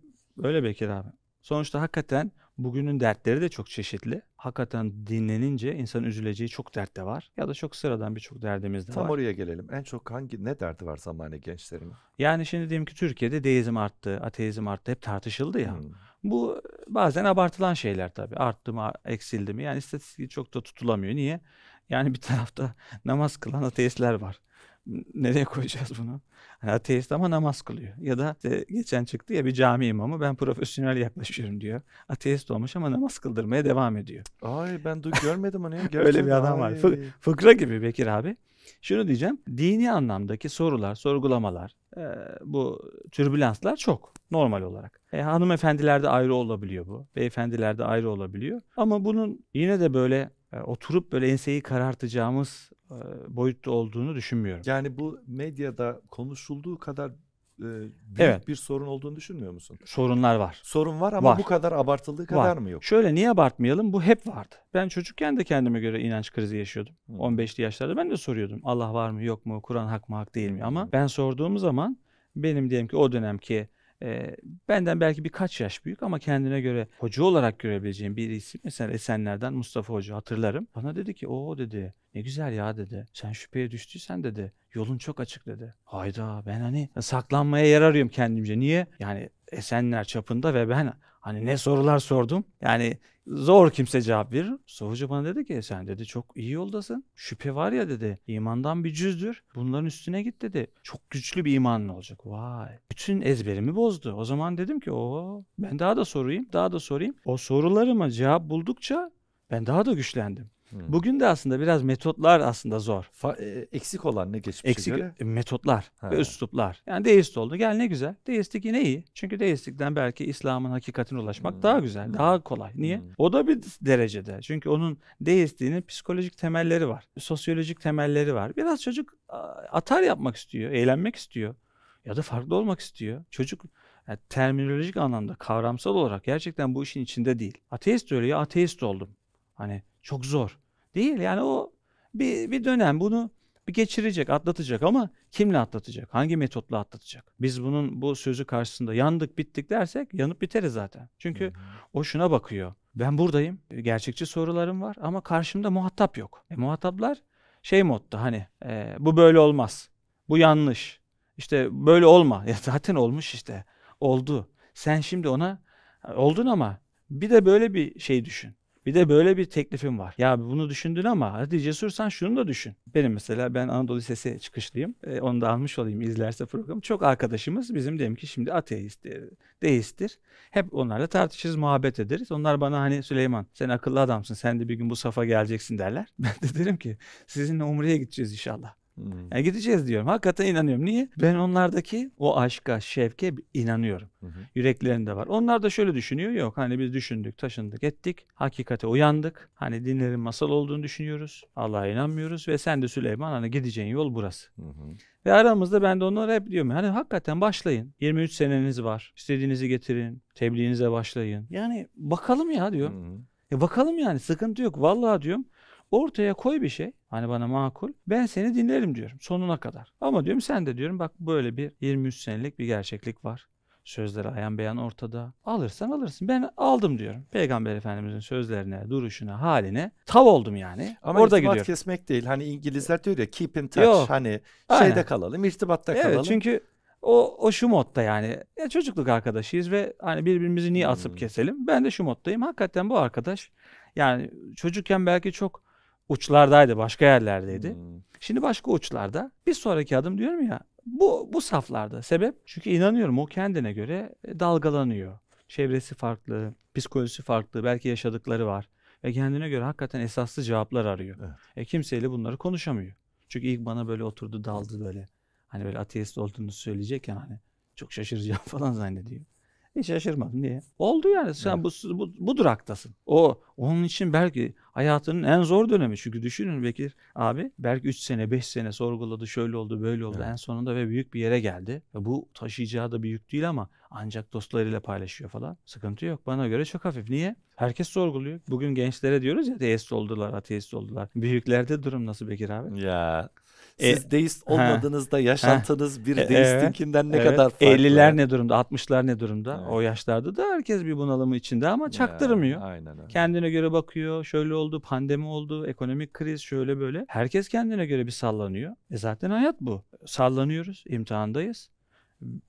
öyle Bekir abi. Sonuçta hakikaten bugünün dertleri de çok çeşitli hakikaten dinlenince insan üzüleceği çok dert de var. Ya da çok sıradan birçok derdimiz de Tam var. Tam oraya gelelim. En çok hangi ne derdi var zamane gençlerin? Yani şimdi diyeyim ki Türkiye'de deizm arttı, ateizm arttı hep tartışıldı ya. Hmm. Bu bazen abartılan şeyler tabii. Arttı mı, eksildi mi? Yani istatistik çok da tutulamıyor. Niye? Yani bir tarafta namaz kılan ateistler var nereye koyacağız bunu? Yani ateist ama namaz kılıyor. Ya da işte geçen çıktı ya bir cami imamı ben profesyonel yaklaşıyorum diyor. Ateist olmuş ama namaz kıldırmaya devam ediyor. Ay ben du- görmedim onu Öyle bir adam var. Fı- fıkra gibi Bekir abi. Şunu diyeceğim. Dini anlamdaki sorular, sorgulamalar, e, bu türbülanslar çok normal olarak. E, hanımefendilerde ayrı olabiliyor bu. Beyefendilerde ayrı olabiliyor. Ama bunun yine de böyle e, oturup böyle enseyi karartacağımız boyutta olduğunu düşünmüyorum. Yani bu medyada konuşulduğu kadar büyük evet. bir sorun olduğunu düşünmüyor musun? Sorunlar var. Sorun var ama var. bu kadar abartıldığı kadar var. mı yok? Şöyle niye abartmayalım? Bu hep vardı. Ben çocukken de kendime göre inanç krizi yaşıyordum. Hmm. 15'li yaşlarda ben de soruyordum. Allah var mı yok mu? Kur'an hak mı hak değil mi? Ama ben sorduğum zaman benim diyelim ki o dönemki e, benden belki birkaç yaş büyük ama kendine göre hoca olarak görebileceğim bir isim. Mesela Esenler'den Mustafa Hoca hatırlarım. Bana dedi ki o dedi ne güzel ya dedi. Sen şüpheye düştüysen dedi yolun çok açık dedi. Hayda ben hani saklanmaya yer arıyorum kendimce. Niye? Yani Esenler çapında ve ben hani ne sorular sordum. Yani Zor kimse cevap verir. Soğucu bana dedi ki sen dedi çok iyi yoldasın. Şüphe var ya dedi. İmandan bir cüzdür. Bunların üstüne git dedi. Çok güçlü bir imanın olacak. Vay. Bütün ezberimi bozdu. O zaman dedim ki o ben daha da sorayım. Daha da sorayım. O sorularıma cevap buldukça ben daha da güçlendim. Hmm. Bugün de aslında biraz metotlar aslında zor. Fa- e, eksik olan ne geçmişe Eksik göre? E, metotlar ha. ve üsluplar. Yani deist oldu gel ne güzel. Deistlik yine iyi. Çünkü deistlikten belki İslam'ın hakikatine ulaşmak hmm. daha güzel, hmm. daha kolay. Niye? Hmm. O da bir derecede. Çünkü onun deistliğinin psikolojik temelleri var. Sosyolojik temelleri var. Biraz çocuk atar yapmak istiyor, eğlenmek istiyor. Ya da farklı olmak istiyor. Çocuk yani e, terminolojik anlamda, kavramsal olarak gerçekten bu işin içinde değil. Ateist öyle ya ateist oldum. Hani çok zor. Değil yani o bir, bir dönem bunu bir geçirecek, atlatacak ama kimle atlatacak? Hangi metotla atlatacak? Biz bunun bu sözü karşısında yandık bittik dersek yanıp biteriz zaten. Çünkü hmm. o şuna bakıyor. Ben buradayım. Gerçekçi sorularım var ama karşımda muhatap yok. E, muhataplar şey modda hani e, bu böyle olmaz. Bu yanlış. işte böyle olma. Ya zaten olmuş işte. Oldu. Sen şimdi ona oldun ama bir de böyle bir şey düşün. Bir de böyle bir teklifim var. Ya bunu düşündün ama hadi cesursan şunu da düşün. Benim mesela ben Anadolu Lisesi çıkışlıyım. E, onu da almış olayım izlerse programı. Çok arkadaşımız bizim diyelim ki şimdi ateist, e, deisttir. Hep onlarla tartışırız, muhabbet ederiz. Onlar bana hani Süleyman sen akıllı adamsın. Sen de bir gün bu safa geleceksin derler. Ben de derim ki sizinle Umre'ye gideceğiz inşallah. Hmm. Yani gideceğiz diyorum. Hakikaten inanıyorum. Niye? Ben onlardaki o aşka, şevke inanıyorum. Hı Yüreklerinde var. Onlar da şöyle düşünüyor. Yok hani biz düşündük, taşındık, ettik. Hakikate uyandık. Hani dinlerin masal olduğunu düşünüyoruz. Allah'a inanmıyoruz ve sen de Süleyman hani gideceğin yol burası. Hı Ve aramızda ben de onlara hep diyorum hani hakikaten başlayın. 23 seneniz var. İstediğinizi getirin. Tebliğinize başlayın. Yani bakalım ya diyorum. Hı hı. E bakalım yani sıkıntı yok. Vallahi diyorum Ortaya koy bir şey. Hani bana makul. Ben seni dinlerim diyorum sonuna kadar. Ama diyorum sen de diyorum bak böyle bir 23 senelik bir gerçeklik var. Sözleri ayan beyan ortada. Alırsan alırsın. Ben aldım diyorum. Peygamber Efendimizin sözlerine, duruşuna, haline tav oldum yani. Ama Orada irtibat gidiyorum. kesmek değil. Hani İngilizler diyor ya keep in touch. Yok. Hani Aynen. şeyde kalalım, irtibatta kalalım. Evet çünkü o, o şu modda yani. Ya çocukluk arkadaşıyız ve hani birbirimizi niye asıp hmm. keselim? Ben de şu moddayım. Hakikaten bu arkadaş yani çocukken belki çok uçlardaydı, başka yerlerdeydi. Hmm. Şimdi başka uçlarda. Bir sonraki adım diyorum ya bu bu saflarda sebep çünkü inanıyorum o kendine göre e, dalgalanıyor. Çevresi farklı, psikolojisi farklı, belki yaşadıkları var ve kendine göre hakikaten esaslı cevaplar arıyor. Evet. E kimseyle bunları konuşamıyor. Çünkü ilk bana böyle oturdu, daldı böyle. Hani böyle ateist olduğunu söyleyecekken hani çok şaşıracağım falan zannediyor. Hiç şaşırmadım. Niye? Oldu yani. Sen evet. bu, bu, bu duraktasın. O onun için belki hayatının en zor dönemi. Çünkü düşünün Bekir abi belki 3 sene 5 sene sorguladı şöyle oldu böyle oldu. Evet. En sonunda ve büyük bir yere geldi. Ve bu taşıyacağı da büyük değil ama ancak dostlarıyla paylaşıyor falan. Sıkıntı yok. Bana göre çok hafif. Niye? Herkes sorguluyor. Bugün gençlere diyoruz ya ateist oldular, ateist oldular. Büyüklerde durum nasıl Bekir abi? Ya e, Siz e, deist olmadığınızda ha, yaşantınız ha, bir e, deistinkinden ne evet. kadar farklı? 50'ler ne durumda, 60'lar ne durumda? Evet. O yaşlarda da herkes bir bunalımı içinde ama çaktırmıyor. Ya, aynen öyle. Kendine göre bakıyor. Şöyle oldu, pandemi oldu, ekonomik kriz şöyle böyle. Herkes kendine göre bir sallanıyor. E zaten hayat bu. Sallanıyoruz, imtihandayız.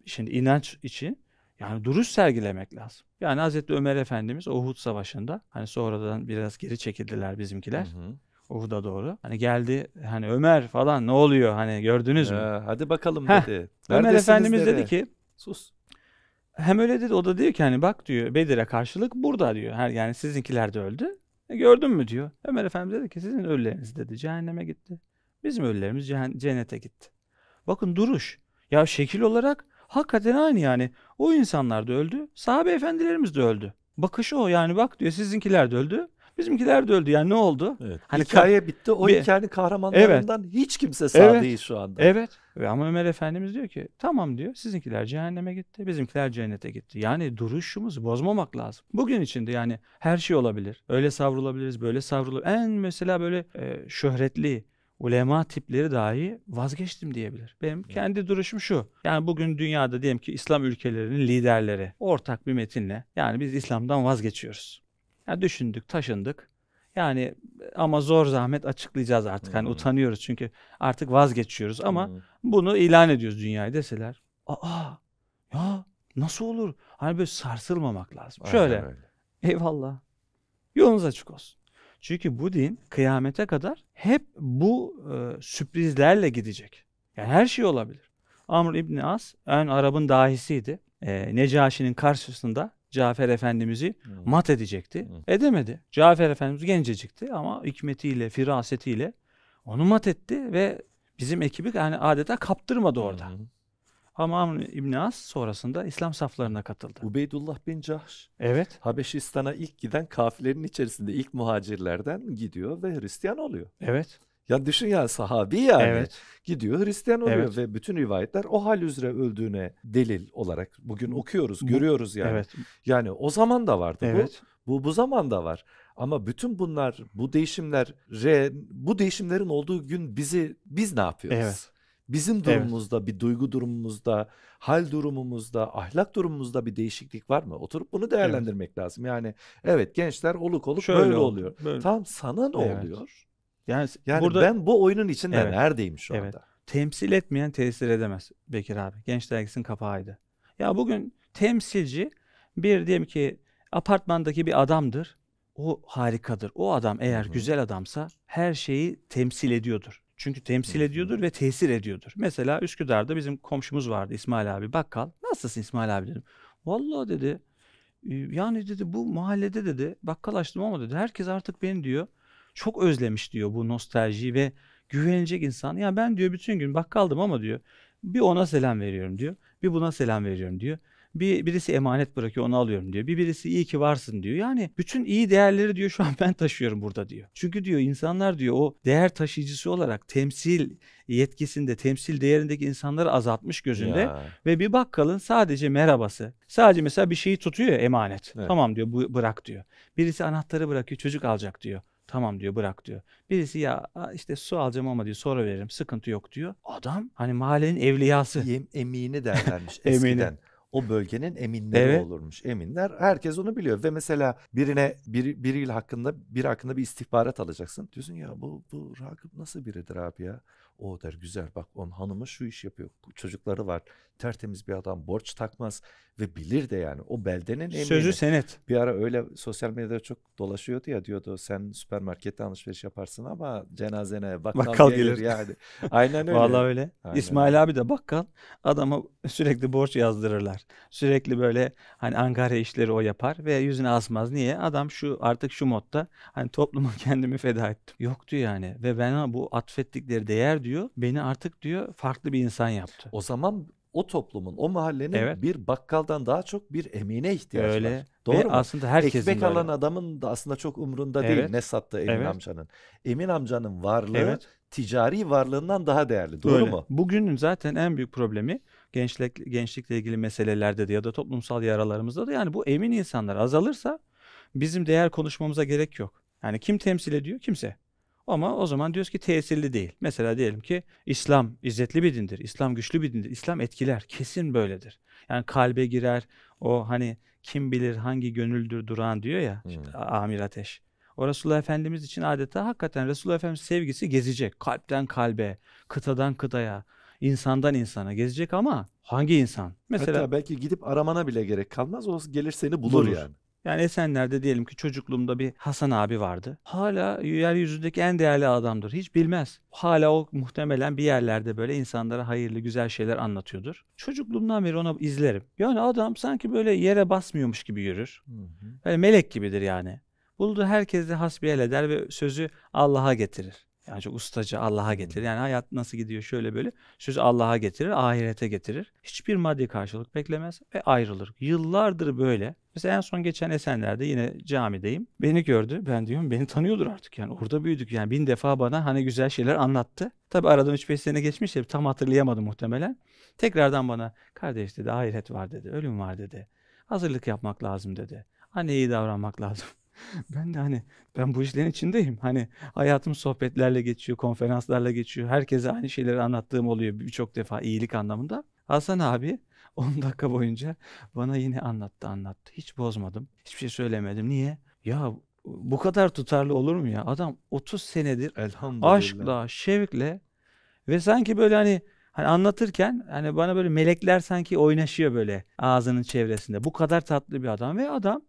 Şimdi inanç için yani duruş sergilemek lazım. Yani Hazreti Ömer Efendimiz Uhud Savaşı'nda hani sonradan biraz geri çekildiler bizimkiler. Hı hı. Uhud'a doğru. Hani geldi hani Ömer falan ne oluyor hani gördünüz mü? Ya, ee, hadi bakalım Heh, dedi. Ömer Efendimiz dedi. ki sus. Hem öyle dedi o da diyor ki hani bak diyor Bedir'e karşılık burada diyor. Her Yani sizinkiler de öldü. E, gördün mü diyor. Ömer Efendimiz dedi ki sizin ölüleriniz dedi cehenneme gitti. Bizim ölülerimiz cennete gitti. Bakın duruş. Ya şekil olarak hakikaten aynı yani. O insanlar da öldü. Sahabe efendilerimiz de öldü. Bakış o yani bak diyor sizinkiler de öldü. Bizimkiler de öldü. Yani ne oldu? Evet. Hani hikaye bitti. O bir, hikayenin kahramanlarından evet. hiç kimse sağ evet. değil şu anda. Evet. Ama Ömer Efendimiz diyor ki tamam diyor sizinkiler cehenneme gitti bizimkiler cennete gitti. Yani duruşumuzu bozmamak lazım. Bugün içinde yani her şey olabilir. Öyle savrulabiliriz böyle savrulabiliriz. En mesela böyle e, şöhretli ulema tipleri dahi vazgeçtim diyebilir. Benim evet. kendi duruşum şu. Yani bugün dünyada diyelim ki İslam ülkelerinin liderleri ortak bir metinle yani biz İslam'dan vazgeçiyoruz. Yani düşündük, taşındık. Yani ama zor zahmet açıklayacağız artık. Hmm. utanıyoruz çünkü artık vazgeçiyoruz ama hmm. bunu ilan ediyoruz dünyaya deseler. Aa ya nasıl olur? Hani böyle sarsılmamak lazım. Aynen Şöyle. Öyle. Eyvallah. Yolunuz açık olsun. Çünkü bu din kıyamete kadar hep bu e, sürprizlerle gidecek. Yani her şey olabilir. Amr İbni As ön Arap'ın dahisiydi. E, Necaşi'nin karşısında Cafer Efendimiz'i hmm. mat edecekti. Hmm. Edemedi. Cafer Efendimiz gencecikti ama hikmetiyle, firasetiyle onu mat etti ve bizim ekibi yani adeta kaptırmadı orada. Hmm. Ama Amr As sonrasında İslam saflarına katıldı. Ubeydullah bin Cahş. Evet. Habeşistan'a ilk giden kafilerin içerisinde ilk muhacirlerden gidiyor ve Hristiyan oluyor. Evet. Ya düşün ya sahabi yani. Evet. Gidiyor Hristiyan oluyor evet. ve bütün rivayetler o hal üzere öldüğüne delil olarak bugün okuyoruz, bu, görüyoruz yani. Evet. Yani o zaman da vardı evet. bu. Bu bu zaman da var. Ama bütün bunlar bu değişimler bu değişimlerin olduğu gün bizi biz ne yapıyoruz? Evet. Bizim durumumuzda, evet. bir duygu durumumuzda, hal durumumuzda, ahlak durumumuzda bir değişiklik var mı? Oturup bunu değerlendirmek evet. lazım. Yani evet gençler oluk oluk Şöyle böyle oluyor. Böyle. Tam sana ne evet. oluyor? Yani, yani burada ben bu oyunun içinde evet, neredeyim şu evet. anda? Temsil etmeyen tesir edemez Bekir abi. Genç dergisinin kapağıydı. Ya bugün temsilci bir diyelim ki apartmandaki bir adamdır. O harikadır. O adam eğer Hı-hı. güzel adamsa her şeyi temsil ediyordur. Çünkü temsil Hı-hı. ediyordur ve tesir ediyordur. Mesela Üsküdar'da bizim komşumuz vardı İsmail abi bakkal. Nasılsın İsmail abi dedim. Vallahi dedi yani dedi bu mahallede dedi bakkal açtım ama dedi herkes artık beni diyor çok özlemiş diyor bu nostaljiyi ve güvenilecek insan. Ya ben diyor bütün gün bakkaldım ama diyor bir ona selam veriyorum diyor. Bir buna selam veriyorum diyor. Bir birisi emanet bırakıyor onu alıyorum diyor. Bir birisi iyi ki varsın diyor. Yani bütün iyi değerleri diyor şu an ben taşıyorum burada diyor. Çünkü diyor insanlar diyor o değer taşıyıcısı olarak temsil yetkisinde temsil değerindeki insanları azaltmış gözünde ya. ve bir bakkalın sadece merhabası. Sadece mesela bir şeyi tutuyor ya, emanet. Evet. Tamam diyor bu bırak diyor. Birisi anahtarı bırakıyor çocuk alacak diyor. Tamam diyor bırak diyor. Birisi ya işte su alacağım ama diyor sonra veririm sıkıntı yok diyor. Adam hani mahallenin evliyası. emini derlermiş eskiden o bölgenin eminleri evet. olurmuş. Eminler herkes onu biliyor ve mesela birine bir, biriyle hakkında bir hakkında bir istihbarat alacaksın. Diyorsun ya bu bu Rakip nasıl biridir abi ya? O der güzel bak on hanımı şu iş yapıyor. Çocukları var. Tertemiz bir adam borç takmaz ve bilir de yani o beldenin emini. Sözü senet. Bir ara öyle sosyal medyada çok dolaşıyordu ya diyordu sen süpermarkette alışveriş yaparsın ama cenazene bakkal, bakkal gelir. gelir yani. Aynen öyle. Vallahi öyle. Aynen. İsmail abi de bakkal adama sürekli borç yazdırırlar yapar. Sürekli böyle hani Ankara işleri o yapar ve yüzüne asmaz. Niye? Adam şu artık şu modda hani topluma kendimi feda ettim. Yoktu yani ve ben bu atfettikleri değer diyor beni artık diyor farklı bir insan yaptı. O zaman o toplumun, o mahallenin evet. bir bakkaldan daha çok bir emine ihtiyaç Öyle. var. Doğru Ve mu? Aslında herkesin Ekmek alan öyle. adamın da aslında çok umrunda evet. değil ne sattı Emin evet. amcanın. Emin amcanın varlığı evet. ticari varlığından daha değerli. Doğru Öyle. mu? Bugünün zaten en büyük problemi gençlik gençlikle ilgili meselelerde de ya da toplumsal yaralarımızda da yani bu emin insanlar azalırsa bizim değer konuşmamıza gerek yok. Yani kim temsil ediyor? Kimse. Ama o zaman diyoruz ki tesirli değil. Mesela diyelim ki İslam izzetli bir dindir, İslam güçlü bir dindir, İslam etkiler, kesin böyledir. Yani kalbe girer, o hani kim bilir hangi gönüldür duran diyor ya hmm. işte, Amir Ateş. O Resulullah Efendimiz için adeta hakikaten Resulullah Efendimiz sevgisi gezecek. Kalpten kalbe, kıtadan kıtaya, insandan insana gezecek ama hangi insan? Mesela Hatta belki gidip aramana bile gerek kalmaz. O gelir seni bulur, bulur. yani. Yani Esenler'de diyelim ki çocukluğumda bir Hasan abi vardı. Hala yeryüzündeki en değerli adamdır. Hiç bilmez. Hala o muhtemelen bir yerlerde böyle insanlara hayırlı güzel şeyler anlatıyordur. Çocukluğumdan beri ona izlerim. Yani adam sanki böyle yere basmıyormuş gibi yürür. Böyle melek gibidir yani. Bulduğu herkesi hasbihal eder ve sözü Allah'a getirir. Yani çok ustaca Allah'a getirir. Yani hayat nasıl gidiyor şöyle böyle. Söz Allah'a getirir, ahirete getirir. Hiçbir maddi karşılık beklemez ve ayrılır. Yıllardır böyle. Mesela en son geçen Esenler'de yine camideyim. Beni gördü. Ben diyorum beni tanıyordur artık yani. Orada büyüdük yani. Bin defa bana hani güzel şeyler anlattı. Tabi aradan 3-5 sene geçmiş de tam hatırlayamadım muhtemelen. Tekrardan bana kardeş dedi ahiret var dedi. Ölüm var dedi. Hazırlık yapmak lazım dedi. Anne iyi davranmak lazım. ben de hani ben bu işlerin içindeyim. Hani hayatım sohbetlerle geçiyor, konferanslarla geçiyor. Herkese aynı şeyleri anlattığım oluyor birçok defa iyilik anlamında. Hasan abi 10 dakika boyunca bana yine anlattı anlattı. Hiç bozmadım. Hiçbir şey söylemedim. Niye? Ya bu kadar tutarlı olur mu ya? Adam 30 senedir aşkla, şevkle ve sanki böyle hani Hani anlatırken hani bana böyle melekler sanki oynaşıyor böyle ağzının çevresinde. Bu kadar tatlı bir adam ve adam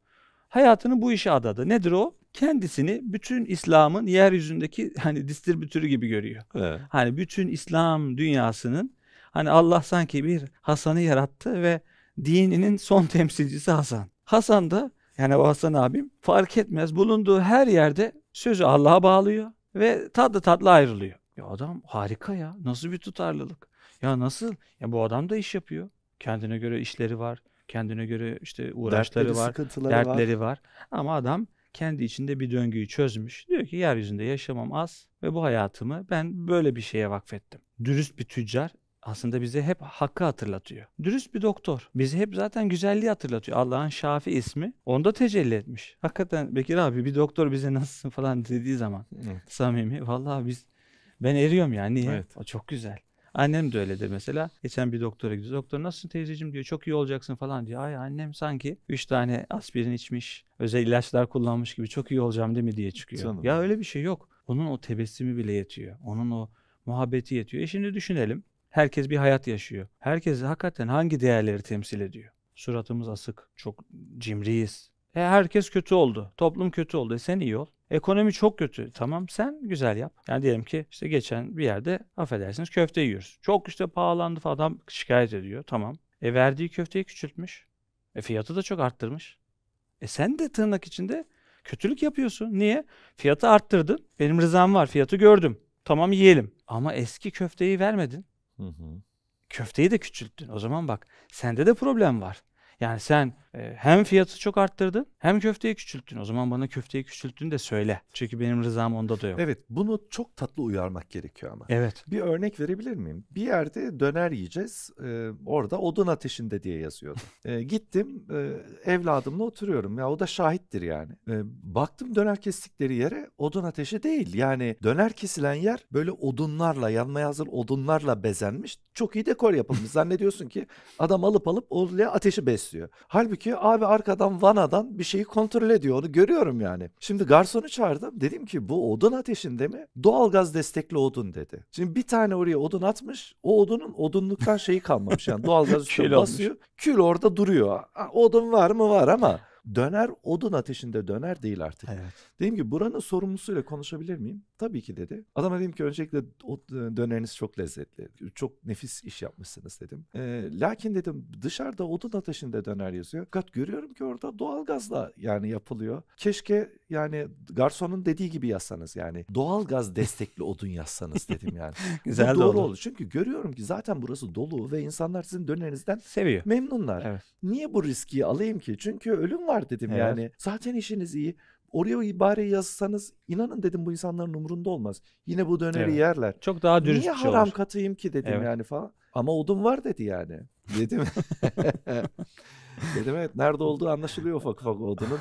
hayatını bu işe adadı. Nedir o? Kendisini bütün İslam'ın yeryüzündeki hani distribütörü gibi görüyor. Evet. Hani bütün İslam dünyasının hani Allah sanki bir Hasan'ı yarattı ve dininin son temsilcisi Hasan. Hasan da yani o Hasan abim fark etmez bulunduğu her yerde sözü Allah'a bağlıyor ve tatlı tatlı ayrılıyor. Ya adam harika ya nasıl bir tutarlılık. Ya nasıl? Ya bu adam da iş yapıyor. Kendine göre işleri var. Kendine göre işte uğraşları dertleri, var, dertleri var. var. Ama adam kendi içinde bir döngüyü çözmüş. Diyor ki yeryüzünde yaşamam az ve bu hayatımı ben böyle bir şeye vakfettim. Dürüst bir tüccar aslında bize hep hakkı hatırlatıyor. Dürüst bir doktor. Bizi hep zaten güzelliği hatırlatıyor. Allah'ın Şafi ismi onda tecelli etmiş. Hakikaten Bekir abi bir doktor bize nasılsın falan dediği zaman evet. samimi. Vallahi biz ben eriyorum yani. Niye? Evet. O çok güzel. Annem de öyledir mesela. Geçen bir doktora gidiyor. Doktor nasılsın teyzeciğim diyor. Çok iyi olacaksın falan diyor. Ay annem sanki 3 tane aspirin içmiş. Özel ilaçlar kullanmış gibi çok iyi olacağım değil mi diye çıkıyor. Sanırım. Ya öyle bir şey yok. Onun o tebessümü bile yetiyor. Onun o muhabbeti yetiyor. E şimdi düşünelim. Herkes bir hayat yaşıyor. Herkes hakikaten hangi değerleri temsil ediyor? Suratımız asık, çok cimriyiz, e, herkes kötü oldu. Toplum kötü oldu. E, sen iyi ol. Ekonomi çok kötü. Tamam sen güzel yap. Yani diyelim ki işte geçen bir yerde affedersiniz köfte yiyoruz. Çok işte pahalandı falan adam şikayet ediyor. Tamam. E verdiği köfteyi küçültmüş. E fiyatı da çok arttırmış. E sen de tırnak içinde kötülük yapıyorsun. Niye? Fiyatı arttırdın. Benim rızam var. Fiyatı gördüm. Tamam yiyelim. Ama eski köfteyi vermedin. Hı hı. Köfteyi de küçülttün. O zaman bak sende de problem var. Yani sen ee, hem fiyatı çok arttırdın hem köfteyi küçülttün. O zaman bana köfteyi küçülttün de söyle. Çünkü benim rızam onda da yok. Evet bunu çok tatlı uyarmak gerekiyor ama. Evet. Bir örnek verebilir miyim? Bir yerde döner yiyeceğiz. Ee, orada odun ateşinde diye yazıyordu. Ee, gittim e, evladımla oturuyorum. Ya o da şahittir yani. Ee, baktım döner kestikleri yere odun ateşi değil. Yani döner kesilen yer böyle odunlarla yanmaya hazır odunlarla bezenmiş. Çok iyi dekor yapılmış. Zannediyorsun ki adam alıp alıp oraya ateşi besliyor. Halbuki çekiyor. Abi arkadan vanadan bir şeyi kontrol ediyor. Onu görüyorum yani. Şimdi garsonu çağırdım. Dedim ki bu odun ateşinde mi? Doğalgaz destekli odun dedi. Şimdi bir tane oraya odun atmış. O odunun odunluktan şeyi kalmamış. Yani doğalgaz üstüne basıyor. Kül orada duruyor. Odun var mı var ama döner odun ateşinde döner değil artık. Evet. Dedim ki buranın sorumlusuyla konuşabilir miyim? Tabii ki dedi. Adama dedim ki öncelikle o döneriniz çok lezzetli. Çok nefis iş yapmışsınız dedim. E, lakin dedim dışarıda odun ateşinde döner yazıyor. Fakat görüyorum ki orada doğalgazla yani yapılıyor. Keşke yani garsonun dediği gibi yazsanız yani doğalgaz destekli odun yazsanız dedim yani. Güzel doğru oldu. Çünkü görüyorum ki zaten burası dolu ve insanlar sizin dönerinizden seviyor. Memnunlar. Evet. Niye bu riski alayım ki? Çünkü ölüm var var dedim evet. yani. Zaten işiniz iyi. Oraya ibareyi yazsanız inanın dedim bu insanların umurunda olmaz. Yine bu döneri evet. yerler. Çok daha dürüst Niye şey haram olur. katayım ki dedim evet. yani falan. Ama odun var dedi yani. Dedim. dedim evet nerede olduğu anlaşılıyor ufak ufak odunun.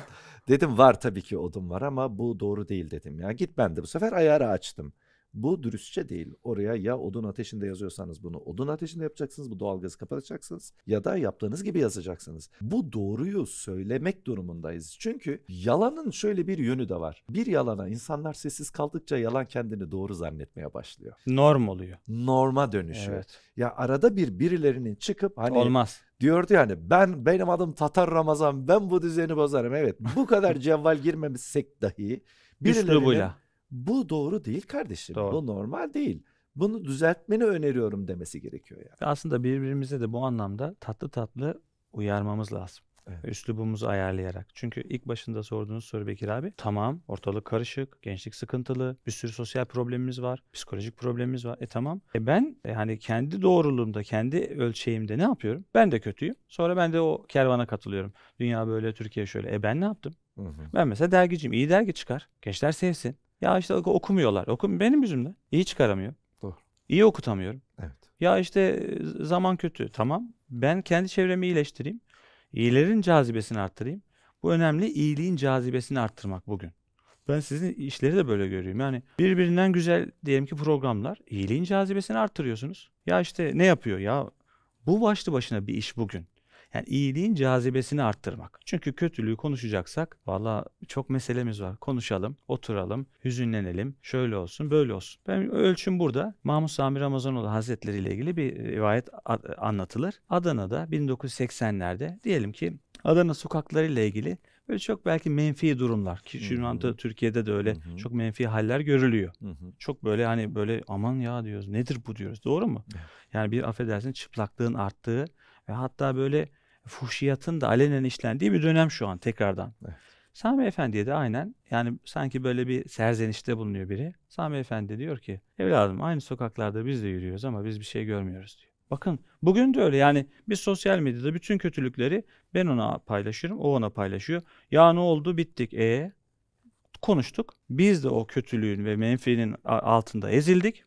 Dedim var tabii ki odun var ama bu doğru değil dedim. ya git ben de bu sefer ayarı açtım. Bu dürüstçe değil. Oraya ya odun ateşinde yazıyorsanız bunu odun ateşinde yapacaksınız. Bu doğalgazı kapatacaksınız. Ya da yaptığınız gibi yazacaksınız. Bu doğruyu söylemek durumundayız. Çünkü yalanın şöyle bir yönü de var. Bir yalana insanlar sessiz kaldıkça yalan kendini doğru zannetmeye başlıyor. Norm oluyor. Norma dönüşüyor. Evet. Ya arada bir birilerinin çıkıp hani olmaz diyordu yani ben benim adım Tatar Ramazan ben bu düzeni bozarım. Evet bu kadar cevval girmemişsek dahi birilerinin Üslubuyla bu doğru değil kardeşim. Doğru. Bu normal değil. Bunu düzeltmeni öneriyorum demesi gerekiyor yani. Aslında birbirimize de bu anlamda tatlı tatlı uyarmamız lazım. Evet. Üslubumuzu ayarlayarak. Çünkü ilk başında sorduğunuz soru Bekir abi. Tamam ortalık karışık, gençlik sıkıntılı, bir sürü sosyal problemimiz var, psikolojik problemimiz var. E tamam. E ben yani e, kendi doğruluğumda, kendi ölçeğimde ne yapıyorum? Ben de kötüyüm. Sonra ben de o kervana katılıyorum. Dünya böyle, Türkiye şöyle. E ben ne yaptım? Hı hı. Ben mesela dergiciyim. İyi dergi çıkar. Gençler sevsin. Ya işte okumuyorlar. Okum benim yüzümden. İyi çıkaramıyor. Doğru. İyi okutamıyorum. Evet. Ya işte e, zaman kötü. Tamam. Ben kendi çevremi iyileştireyim. İyilerin cazibesini arttırayım. Bu önemli iyiliğin cazibesini arttırmak bugün. Ben sizin işleri de böyle görüyorum. Yani birbirinden güzel diyelim ki programlar iyiliğin cazibesini arttırıyorsunuz. Ya işte ne yapıyor ya? Bu başlı başına bir iş bugün. Yani iyiliğin cazibesini arttırmak. Çünkü kötülüğü konuşacaksak valla çok meselemiz var. Konuşalım, oturalım, hüzünlenelim, şöyle olsun, böyle olsun. Ben ölçüm burada. Mahmut Sami Ramazanoğlu Hazretleri ile ilgili bir e, rivayet anlatılır. Adana'da 1980'lerde diyelim ki Adana sokakları ile ilgili böyle çok belki menfi durumlar ki şu anda Türkiye'de de öyle Hı-hı. çok menfi haller görülüyor. Hı-hı. Çok böyle hani böyle aman ya diyoruz nedir bu diyoruz doğru mu? Yani bir affedersin çıplaklığın arttığı ve hatta böyle fuhşiyatın da alenen işlendiği bir dönem şu an tekrardan. Evet. Sami Efendi'ye de aynen yani sanki böyle bir serzenişte bulunuyor biri. Sami Efendi diyor ki evladım aynı sokaklarda biz de yürüyoruz ama biz bir şey görmüyoruz diyor. Bakın bugün de öyle yani biz sosyal medyada bütün kötülükleri ben ona paylaşıyorum o ona paylaşıyor. Ya ne oldu bittik e konuştuk. Biz de o kötülüğün ve menfinin altında ezildik.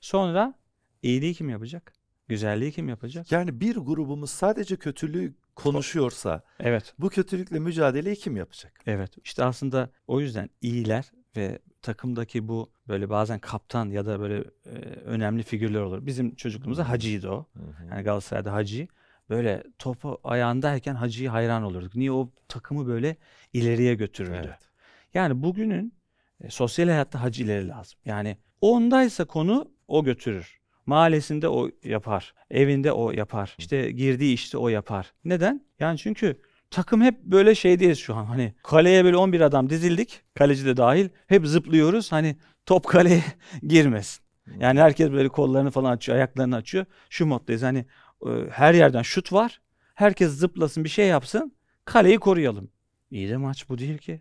Sonra iyiliği kim yapacak? Güzelliği kim yapacak? Yani bir grubumuz sadece kötülüğü konuşuyorsa evet. bu kötülükle mücadeleyi kim yapacak? Evet. İşte aslında o yüzden iyiler ve takımdaki bu böyle bazen kaptan ya da böyle e, önemli figürler olur. Bizim çocukluğumuzda Hacı'ydı o. Yani Galatasaray'da Hacı. Böyle topu ayağındayken Hacı'ya hayran olurduk. Niye o takımı böyle ileriye götürürdü? Evet. Yani bugünün e, sosyal hayatta Hacı lazım. Yani ondaysa konu o götürür. Mahallesinde o yapar. Evinde o yapar. İşte girdiği işte o yapar. Neden? Yani çünkü takım hep böyle şeydeyiz şu an. Hani kaleye böyle 11 adam dizildik. Kaleci de dahil. Hep zıplıyoruz. Hani top kaleye girmesin. Yani herkes böyle kollarını falan açıyor, ayaklarını açıyor. Şu moddayız. Hani e, her yerden şut var. Herkes zıplasın, bir şey yapsın. Kaleyi koruyalım. İyi de maç bu değil ki.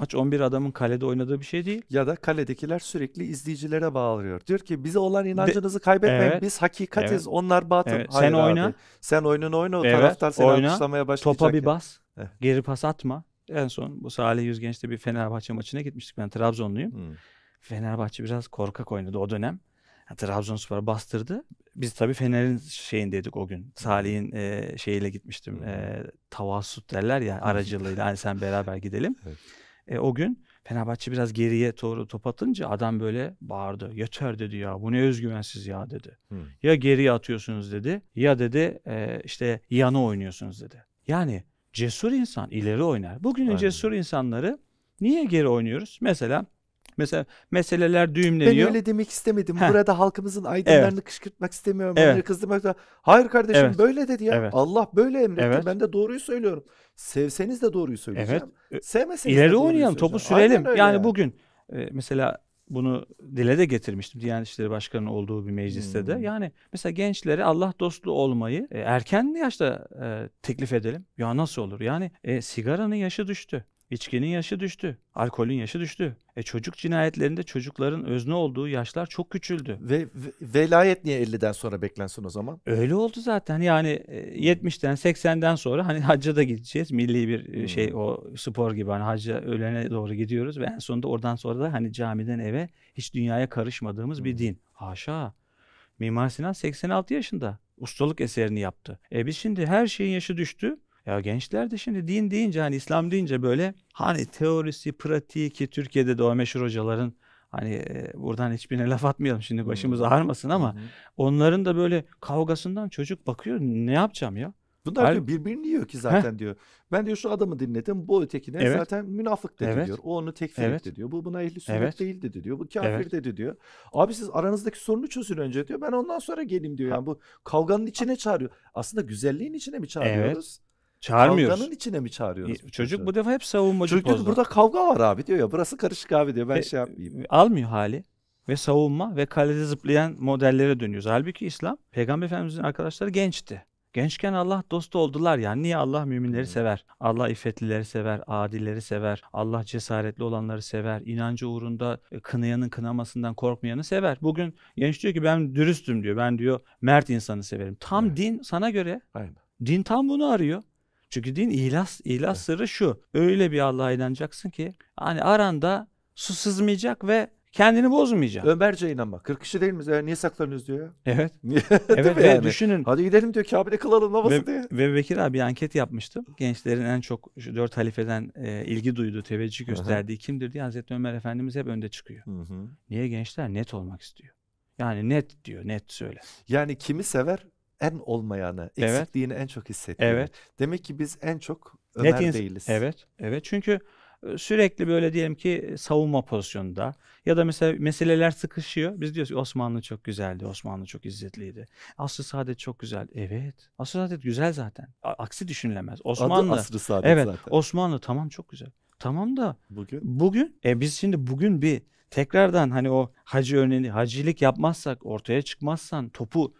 Maç 11 adamın kalede oynadığı bir şey değil. Ya da kaledekiler sürekli izleyicilere bağlıyor. Diyor ki bize olan inancınızı De, kaybetmeyin. Evet, biz hakikatiz. Evet, onlar batıl. Evet, sen abi. oyna. Sen oyununu oyna. O evet, taraftar seni oyna, alkışlamaya başlayacak. Topa bir bas. Evet. Geri pas atma. En son bu Salih Yüzgenç'te bir Fenerbahçe maçına gitmiştik. Ben Trabzonluyum. Hmm. Fenerbahçe biraz korkak oynadı o dönem. Yani Trabzonspor'a bastırdı. Biz tabii Fener'in şeyindeydik o gün. Salih'in e, şeyiyle gitmiştim. Hmm. E, tavassut derler ya aracılığıyla. hani sen beraber gidelim. Evet e, o gün Fenerbahçe biraz geriye doğru top atınca adam böyle bağırdı. Yeter dedi ya bu ne özgüvensiz ya dedi. Hmm. Ya geriye atıyorsunuz dedi ya dedi e, işte yana oynuyorsunuz dedi. Yani cesur insan ileri oynar. Bugünün Aynen. cesur insanları niye geri oynuyoruz? Mesela Mesela meseleler düğümleniyor. Ben öyle demek istemedim. Heh. Burada halkımızın aydınlarını evet. kışkırtmak istemiyorum. Evet. kızdırmak da. Hayır kardeşim evet. böyle dedi ya. Evet. Allah böyle emretti. Evet. Ben de doğruyu söylüyorum. Sevseniz de doğruyu söyleyeceğim. Evet. Sevmeseniz İleri de doğruyu oynayalım, topu sürelim. Yani ya. bugün e, mesela bunu dile de getirmiştim Diyanet İşleri Başkanı'nın olduğu bir mecliste hmm. de. Yani mesela gençlere Allah dostlu olmayı e, erken yaşta e, teklif edelim. Ya nasıl olur? Yani e, sigaranın yaşı düştü. İçkinin yaşı düştü. Alkolün yaşı düştü. E çocuk cinayetlerinde çocukların özne olduğu yaşlar çok küçüldü. Ve, ve velayet niye 50'den sonra beklensin o zaman? Öyle oldu zaten. Yani 70'ten e, 80'den sonra hani hacca da gideceğiz. Milli bir hmm. şey o spor gibi hani hacca ölene doğru gidiyoruz ve en sonunda oradan sonra da hani camiden eve hiç dünyaya karışmadığımız hmm. bir din. Haşa. Mimar Sinan 86 yaşında ustalık eserini yaptı. E biz şimdi her şeyin yaşı düştü. Ya gençler de şimdi din deyince hani İslam deyince böyle hani teorisi, pratiği ki Türkiye'de de o meşhur hocaların hani e, buradan hiçbirine laf atmayalım şimdi başımız hmm. ağrımasın ama hmm. onların da böyle kavgasından çocuk bakıyor ne yapacağım ya? Bunlar Hayır. diyor birbirini yiyor ki zaten Heh. diyor. Ben diyor şu adamı dinledim bu ötekine evet. zaten münafık dedi evet. diyor. O onu tekfir evet. etti diyor. Bu buna ehli sünnet evet. değil dedi diyor. Bu kafir evet. dedi diyor. Abi siz aranızdaki sorunu çözün önce diyor. Ben ondan sonra geleyim diyor. Yani bu kavganın içine çağırıyor. Aslında güzelliğin içine mi çağırıyoruz? Evet. Çağırmıyoruz. Kavganın içine mi çağırıyoruz? E, bu çocuk bu defa hep savunmacı Çünkü pozda. burada kavga var abi diyor ya burası karışık abi diyor ben e, şey yapmayayım. E, almıyor hali ve savunma ve kalede zıplayan modellere dönüyoruz. Halbuki İslam peygamber efendimizin arkadaşları gençti. Gençken Allah dostu oldular yani. Niye Allah müminleri sever? Allah iffetlileri sever, adilleri sever, Allah cesaretli olanları sever, inancı uğrunda e, kınayanın kınamasından korkmayanı sever. Bugün genç diyor ki ben dürüstüm diyor, ben diyor mert insanı severim. Tam evet. din sana göre. Aynen. Din tam bunu arıyor. Çünkü din ihlas, ihlas evet. sırrı şu. Öyle bir Allah'a inanacaksın ki hani aranda su sızmayacak ve kendini bozmayacak. Ömerce inanma. 40 kişi değil mi? Yani ee, niye saklanıyoruz diyor ya. Evet. evet ve yani? düşünün. Hadi gidelim diyor Kabe'de kılalım namazı ve, diye. Ve Bekir abi anket yapmıştım. Gençlerin en çok şu dört halifeden e, ilgi duyduğu, teveccüh gösterdiği Hı-hı. kimdir diye Hazreti Ömer Efendimiz hep önde çıkıyor. Hı-hı. Niye gençler net olmak istiyor? Yani net diyor, net söyle. Yani kimi sever, en olmayanı, eksikliğini en çok hissettiğini. Evet. Demek ki biz en çok Ömer Net değiliz. Evet. Evet. Çünkü e, sürekli böyle diyelim ki e, savunma pozisyonunda ya da mesela meseleler sıkışıyor. Biz diyoruz ki Osmanlı çok güzeldi, Osmanlı çok izzetliydi. Asr-ı Saadet çok güzel. Evet. Asr-ı Saadet güzel zaten. Aksi düşünülemez. Osmanlı. Adı Asr-ı Saadet evet, zaten. Osmanlı tamam çok güzel. Tamam da bugün bugün e biz şimdi bugün bir tekrardan hani o hacı örneğini hacilik yapmazsak ortaya çıkmazsan topu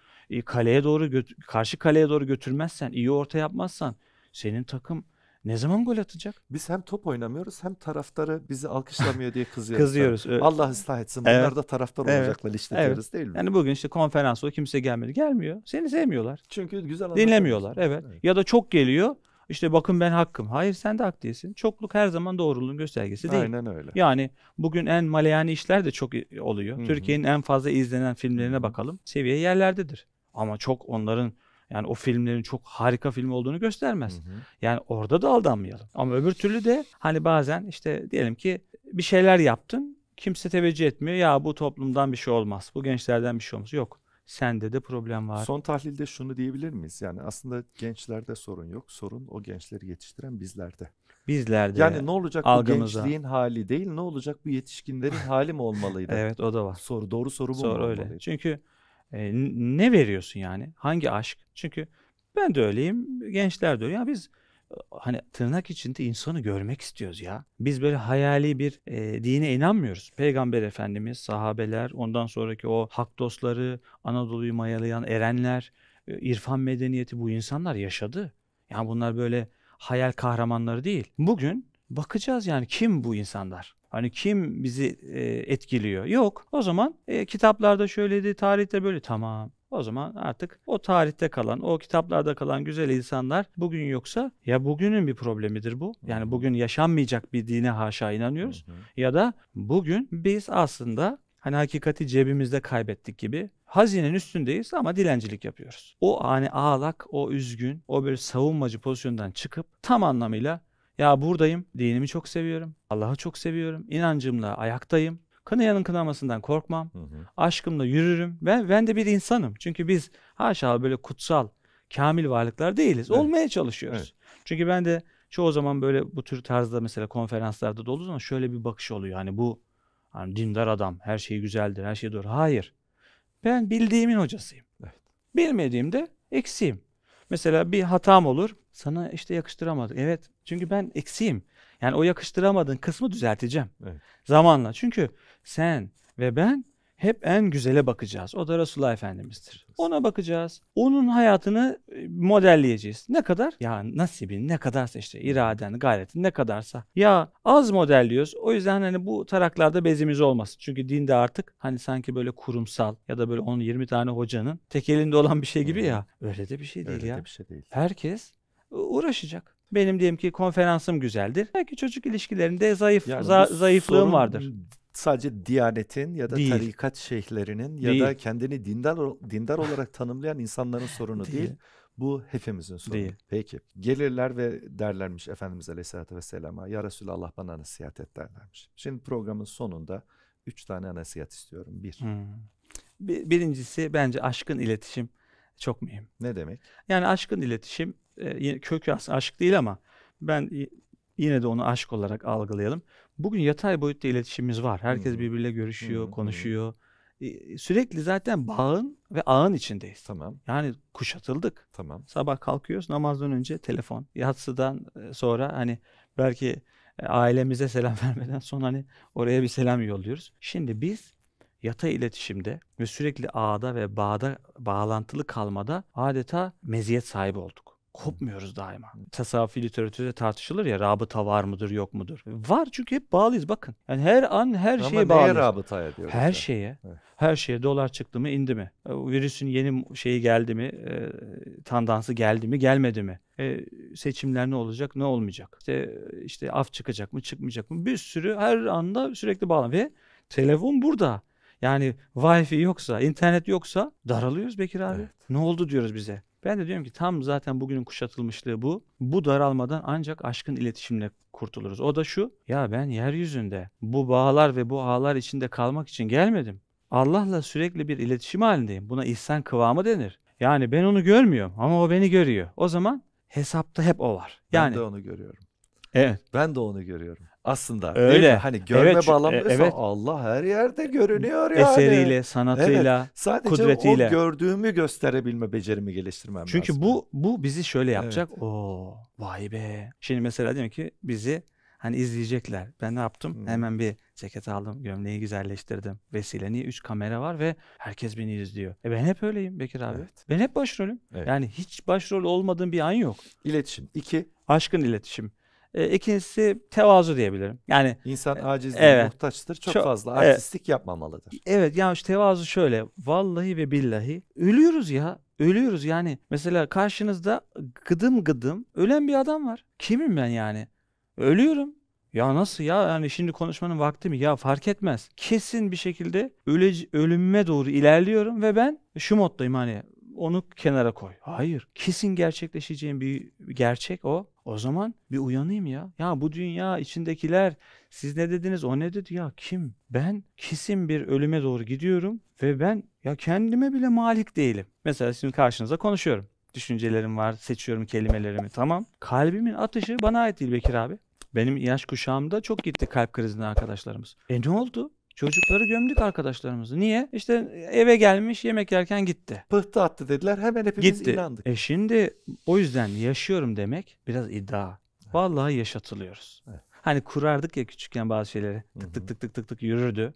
kaleye doğru göt- karşı kaleye doğru götürmezsen, iyi orta yapmazsan senin takım ne zaman gol atacak? Biz hem top oynamıyoruz hem taraftarı bizi alkışlamıyor diye kızıyoruz. kızıyoruz. Evet. Allah ıslah etsin. Bunlar evet. da taraftar evet. olacaklar işte. evet. değil mi? Yani bugün işte konferans o kimse gelmedi. Gelmiyor. Seni sevmiyorlar. Çünkü güzel Dinlemiyorlar evet. evet. Ya da çok geliyor. İşte bakın ben hakkım. Hayır sen de hak değilsin. Çokluk her zaman doğruluğun göstergesi değil. Aynen öyle. Yani bugün en malayani işler de çok oluyor. Hı-hı. Türkiye'nin en fazla izlenen filmlerine bakalım. Seviye yerlerdedir. Ama çok onların yani o filmlerin çok harika film olduğunu göstermez. Hı hı. Yani orada da aldanmayalım. Ama öbür türlü de hani bazen işte diyelim ki bir şeyler yaptın. Kimse teveccüh etmiyor. Ya bu toplumdan bir şey olmaz. Bu gençlerden bir şey olmaz. Yok. Sende de problem var. Son tahlilde şunu diyebilir miyiz? Yani aslında gençlerde sorun yok. Sorun o gençleri yetiştiren bizlerde. Bizlerde. Yani ne olacak algımıza. bu gençliğin hali değil, ne olacak bu yetişkinlerin hali mi olmalıydı? evet o da var. Soru doğru soru bu Sor, mu öyle. Olmalıydı? Çünkü e, ne veriyorsun yani? Hangi aşk? Çünkü ben de öyleyim, gençler de öyle. Ya biz hani tırnak içinde insanı görmek istiyoruz ya. Biz böyle hayali bir e, dine inanmıyoruz. Peygamber Efendimiz, sahabeler, ondan sonraki o hak dostları, Anadolu'yu mayalayan erenler, e, irfan medeniyeti bu insanlar yaşadı. Yani bunlar böyle hayal kahramanları değil. Bugün bakacağız yani kim bu insanlar? Hani kim bizi e, etkiliyor? Yok. O zaman e, kitaplarda şöyleydi, tarihte böyle. Tamam. O zaman artık o tarihte kalan, o kitaplarda kalan güzel insanlar bugün yoksa ya bugünün bir problemidir bu. Yani bugün yaşanmayacak bir dine haşa inanıyoruz. Hı hı. Ya da bugün biz aslında hani hakikati cebimizde kaybettik gibi hazinenin üstündeyiz ama dilencilik yapıyoruz. O hani ağlak, o üzgün, o böyle savunmacı pozisyondan çıkıp tam anlamıyla ya buradayım, dinimi çok seviyorum, Allah'ı çok seviyorum, inancımla ayaktayım. Kınayanın kınamasından korkmam. Hı hı. Aşkımla yürürüm. Ben ben de bir insanım. Çünkü biz haşa böyle kutsal, kamil varlıklar değiliz. Evet. Olmaya çalışıyoruz. Evet. Çünkü ben de çoğu zaman böyle bu tür tarzda mesela konferanslarda da olduğu zaman şöyle bir bakış oluyor. Hani bu hani dindar adam, her şey güzeldir, her şey doğru. Hayır. Ben bildiğimin hocasıyım. Evet. Bilmediğimde eksiğim. Mesela bir hatam olur. Sana işte yakıştıramadık. Evet çünkü ben eksiğim. Yani o yakıştıramadığın kısmı düzelteceğim. Evet. Zamanla. Çünkü sen ve ben hep en güzele bakacağız. O da Resulullah Efendimiz'dir. Ona bakacağız. Onun hayatını e, modelleyeceğiz. Ne kadar? Ya nasibin ne kadarsa işte iraden, gayretin ne kadarsa. Ya az modelliyoruz. O yüzden hani bu taraklarda bezimiz olmasın. Çünkü dinde artık hani sanki böyle kurumsal ya da böyle 10-20 tane hocanın tek elinde olan bir şey gibi ya. Öyle de bir şey değil Öyle ya. De bir şey değil. Herkes e, uğraşacak. Benim diyelim ki konferansım güzeldir. Belki çocuk ilişkilerinde zayıf yani za- zayıflığım vardır. Sadece diyanetin ya da değil. tarikat şeyhlerinin ya değil. da kendini dindar dindar olarak tanımlayan insanların sorunu değil. değil. Bu hepimizin sorunu. Değil. Peki. Gelirler ve derlermiş Efendimiz Aleyhisselatü Vesselam'a ya Resulallah bana nasihat et derlermiş. Şimdi programın sonunda üç tane nasihat istiyorum. Bir. Hmm. Birincisi bence aşkın iletişim çok mühim. Ne demek? Yani aşkın iletişim e, kökü aslında aşk değil ama ben yine de onu aşk olarak algılayalım. Bugün yatay boyutta iletişimimiz var. Herkes hmm. birbiriyle görüşüyor, konuşuyor. sürekli zaten bağın ve ağın içindeyiz. Tamam. Yani kuşatıldık. Tamam. Sabah kalkıyoruz, namazdan önce telefon. Yatsıdan e, sonra hani belki e, ailemize selam vermeden sonra hani oraya bir selam yolluyoruz. Şimdi biz yatay iletişimde ve sürekli ağda ve bağda bağlantılı kalmada adeta meziyet sahibi olduk kopmuyoruz daima. Tasavvufi literatürde tartışılır ya rabıta var mıdır yok mudur? Var çünkü hep bağlıyız bakın. Yani her an her Ama şeye bağlıyız. Ama neye rabıtaya diyoruz? Her yani. şeye. Evet. Her şeye dolar çıktı mı indi mi? E, virüsün yeni şeyi geldi mi? E, tandansı geldi mi gelmedi mi? E, seçimler ne olacak ne olmayacak? İşte, işte af çıkacak mı çıkmayacak mı? Bir sürü her anda sürekli bağlı ve telefon burada. Yani wifi yoksa, internet yoksa daralıyoruz Bekir abi. Evet. Ne oldu diyoruz bize. Ben de diyorum ki tam zaten bugünün kuşatılmışlığı bu. Bu daralmadan ancak aşkın iletişimle kurtuluruz. O da şu, ya ben yeryüzünde bu bağlar ve bu ağlar içinde kalmak için gelmedim. Allah'la sürekli bir iletişim halindeyim. Buna ihsan kıvamı denir. Yani ben onu görmüyorum ama o beni görüyor. O zaman hesapta hep o var. Yani, ben de onu görüyorum. Evet. Ben de onu görüyorum aslında öyle. Hani görme evet, bağlamıysa evet. Allah her yerde görünüyor yani. Eseriyle, sanatıyla, evet. Sadece kudretiyle. o gördüğümü gösterebilme becerimi geliştirmem Çünkü lazım. Çünkü bu bu bizi şöyle yapacak. Evet. Oo vay be. Şimdi mesela diyelim ki bizi hani izleyecekler. Ben ne yaptım? Hmm. Hemen bir ceket aldım, gömleği güzelleştirdim. Vesile niye? Üç kamera var ve herkes beni izliyor. E ben hep öyleyim Bekir abi. Evet. Ben hep başrolüm. Evet. Yani hiç başrol olmadığım bir an yok. İletişim. İki. Aşkın iletişim. E, ikincisi tevazu diyebilirim. Yani insan e, acizliğe evet, muhtaçtır. Çok, çok fazla artistik evet, yapmamalıdır. Evet yani işte tevazu şöyle. Vallahi ve billahi ölüyoruz ya. Ölüyoruz yani. Mesela karşınızda gıdım gıdım ölen bir adam var. Kimim ben yani? Ölüyorum. Ya nasıl ya yani şimdi konuşmanın vakti mi ya fark etmez. Kesin bir şekilde öle, ölümme doğru ilerliyorum ve ben şu moddayım hani onu kenara koy. Hayır. Kesin gerçekleşeceğin bir gerçek o. O zaman bir uyanayım ya. Ya bu dünya içindekiler siz ne dediniz o ne dedi ya kim? Ben kesin bir ölüme doğru gidiyorum ve ben ya kendime bile malik değilim. Mesela şimdi karşınıza konuşuyorum. Düşüncelerim var, seçiyorum kelimelerimi. Tamam. Kalbimin atışı bana ait değil Bekir abi. Benim yaş kuşağımda çok gitti kalp krizine arkadaşlarımız. E ne oldu? Çocukları gömdük arkadaşlarımızı. Niye? İşte e, eve gelmiş yemek yerken gitti. Pıhtı attı dediler hemen hepimiz gitti. inandık. E şimdi o yüzden yaşıyorum demek biraz iddia. Evet. Vallahi yaşatılıyoruz. Evet. Hani kurardık ya küçükken bazı şeyleri. Tık tık tık tık tık tık yürürdü.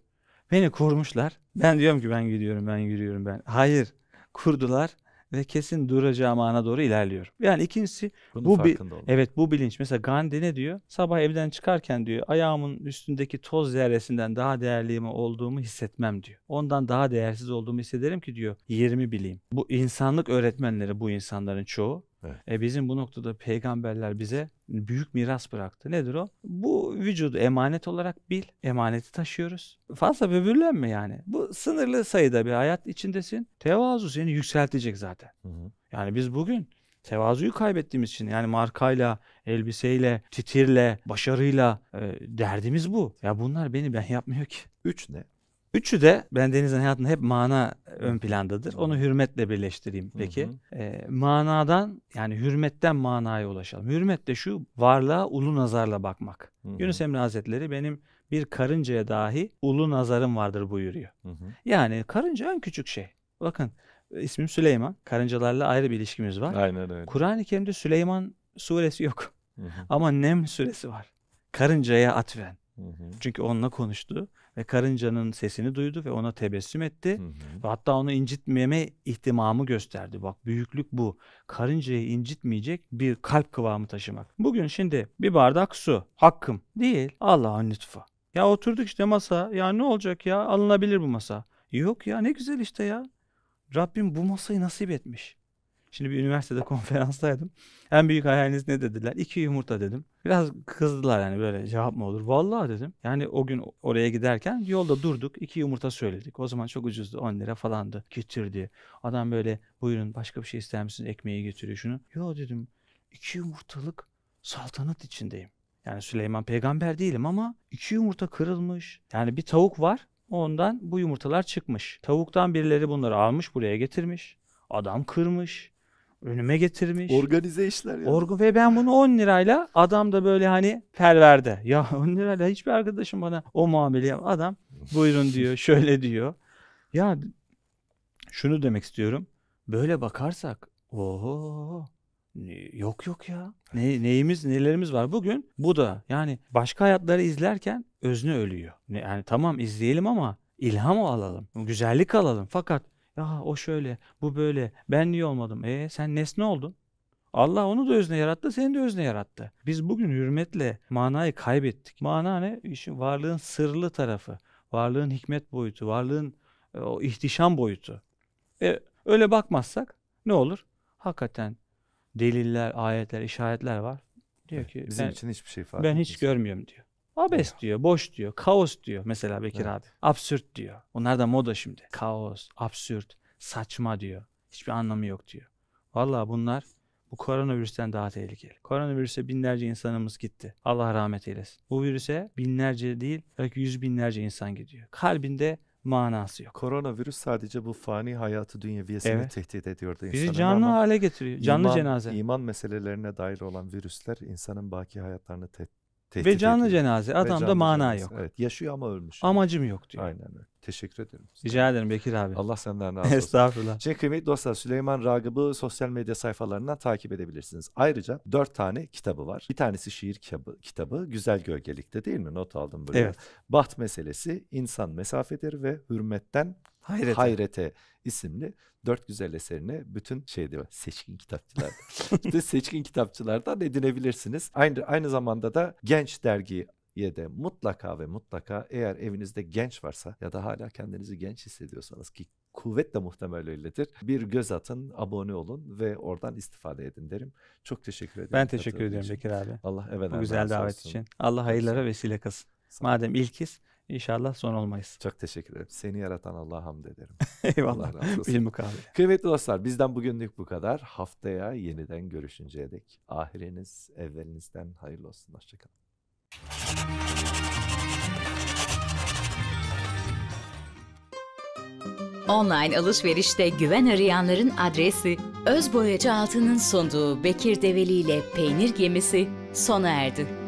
Beni kurmuşlar. Ben diyorum ki ben gidiyorum, ben yürüyorum ben. Hayır. Kurdular ve kesin duracağım ana doğru ilerliyorum. Yani ikincisi Bunun bu bi- evet bu bilinç. Mesela Gandhi ne diyor? Sabah evden çıkarken diyor ayağımın üstündeki toz zerresinden daha değerli mi olduğumu hissetmem diyor. Ondan daha değersiz olduğumu hissederim ki diyor 20 bileyim. Bu insanlık öğretmenleri bu insanların çoğu. Evet. E bizim bu noktada peygamberler bize büyük miras bıraktı. Nedir o? Bu vücudu emanet olarak bil. Emaneti taşıyoruz. Fazla böbürlenme yani. Bu sınırlı sayıda bir hayat içindesin. Tevazu seni yükseltecek zaten. Hı hı. Yani biz bugün tevazuyu kaybettiğimiz için yani markayla, elbiseyle, titirle, başarıyla e, derdimiz bu. Ya bunlar beni ben yapmıyor ki. Üç ne? Üçü de ben Deniz'in hayatında hep mana ön plandadır. Onu hürmetle birleştireyim peki. Hı hı. E, manadan yani hürmetten manaya ulaşalım. Hürmet de şu varlığa ulu nazarla bakmak. Hı hı. Yunus Emre Hazretleri benim bir karıncaya dahi ulu nazarım vardır buyuruyor. Hı hı. Yani karınca en küçük şey. Bakın e, ismim Süleyman. Karıncalarla ayrı bir ilişkimiz var. Aynen öyle. Kur'an-ı Kerim'de Süleyman suresi yok. Hı hı. Ama Nem suresi var. Karıncaya atfen. Hı hı. Çünkü onunla konuştu ve karıncanın sesini duydu ve ona tebessüm etti. Hı hı. Ve hatta onu incitmeme ihtimamı gösterdi. Bak büyüklük bu. Karıncayı incitmeyecek bir kalp kıvamı taşımak. Bugün şimdi bir bardak su hakkım değil Allah'ın lütfu. Ya oturduk işte masa ya ne olacak ya alınabilir bu masa. Yok ya ne güzel işte ya. Rabbim bu masayı nasip etmiş. Şimdi bir üniversitede konferanstaydım. En büyük hayaliniz ne dediler? İki yumurta dedim. Biraz kızdılar yani böyle cevap mı olur? Vallahi dedim. Yani o gün oraya giderken yolda durduk. iki yumurta söyledik. O zaman çok ucuzdu. 10 lira falandı. Getirdi. Adam böyle buyurun başka bir şey ister misiniz? Ekmeği getiriyor şunu. Yo dedim. iki yumurtalık saltanat içindeyim. Yani Süleyman peygamber değilim ama iki yumurta kırılmış. Yani bir tavuk var. Ondan bu yumurtalar çıkmış. Tavuktan birileri bunları almış buraya getirmiş. Adam kırmış önüme getirmiş. Organize işler yani. Orgu ve ben bunu 10 lirayla adam da böyle hani perverde. Ya 10 lirayla hiçbir arkadaşım bana o muameleyi adam buyurun diyor şöyle diyor. Ya şunu demek istiyorum. Böyle bakarsak oho yok yok ya. Ne, neyimiz nelerimiz var bugün? Bu da yani başka hayatları izlerken özne ölüyor. Yani tamam izleyelim ama ilham alalım, güzellik alalım. Fakat Ah o şöyle, bu böyle, ben niye olmadım? E sen nesne oldun. Allah onu da özne yarattı, seni de özne yarattı. Biz bugün hürmetle manayı kaybettik. Mana ne? İşin, varlığın sırlı tarafı, varlığın hikmet boyutu, varlığın e, o ihtişam boyutu. E, öyle bakmazsak ne olur? Hakikaten deliller, ayetler, işaretler var. Diyor ki Bizim ben, için hiçbir şey ifade Ben hiç görmüyorum diyor. Abes diyor. boş diyor, kaos diyor mesela Bekir evet. abi. Absürt diyor. Onlar da moda şimdi. Kaos, absürt, saçma diyor. Hiçbir anlamı yok diyor. Vallahi bunlar bu koronavirüsten daha tehlikeli. Koronavirüse binlerce insanımız gitti. Allah rahmet eylesin. Bu virüse binlerce değil belki yüz binlerce insan gidiyor. Kalbinde manası yok. Koronavirüs sadece bu fani hayatı dünyeviyesini evet. tehdit ediyordu insanı. Bizi canlı hale getiriyor. Canlı iman, cenaze. İman meselelerine dair olan virüsler insanın baki hayatlarını tehdit Tehdit Ve canlı ediyor. cenaze. Adamda mana cenaze. yok. Evet, yaşıyor ama ölmüş. Amacım yok diyor. Aynen öyle. Teşekkür ederim. Rica ederim Bekir abi. Allah senden razı olsun. Estağfurullah. Şimdi kıymetli dostlar Süleyman Ragıp'ı sosyal medya sayfalarından takip edebilirsiniz. Ayrıca dört tane kitabı var. Bir tanesi şiir kitabı, kitabı Güzel Gölgelik'te değil mi? Not aldım buraya. Evet. Baht meselesi insan mesafedir ve hürmetten hayrete, hayrete isimli dört güzel eserini bütün şeyde seçkin kitapçılar. bütün seçkin kitapçılardan edinebilirsiniz. Aynı aynı zamanda da Genç dergiyi ya da mutlaka ve mutlaka eğer evinizde genç varsa ya da hala kendinizi genç hissediyorsanız ki kuvvetle muhtemel öyledir. Bir göz atın, abone olun ve oradan istifade edin derim. Çok teşekkür ederim. Ben teşekkür ediyorum Bekir abi. Allah evet. Bu güzel davet için. Allah hayırlara vesile kılsın. Madem ilkiz İnşallah son olmayız. Çok teşekkür ederim. Seni yaratan Allah'a hamd ederim. Eyvallah. Bir mukabele. Kıymetli dostlar bizden bugünlük bu kadar. Haftaya yeniden görüşünceye dek ahiriniz evvelinizden hayırlı olsun. Hoşçakalın. Online alışverişte güven arayanların adresi Özboyacı Altı'nın sunduğu Bekir Develi ile Peynir Gemisi sona erdi.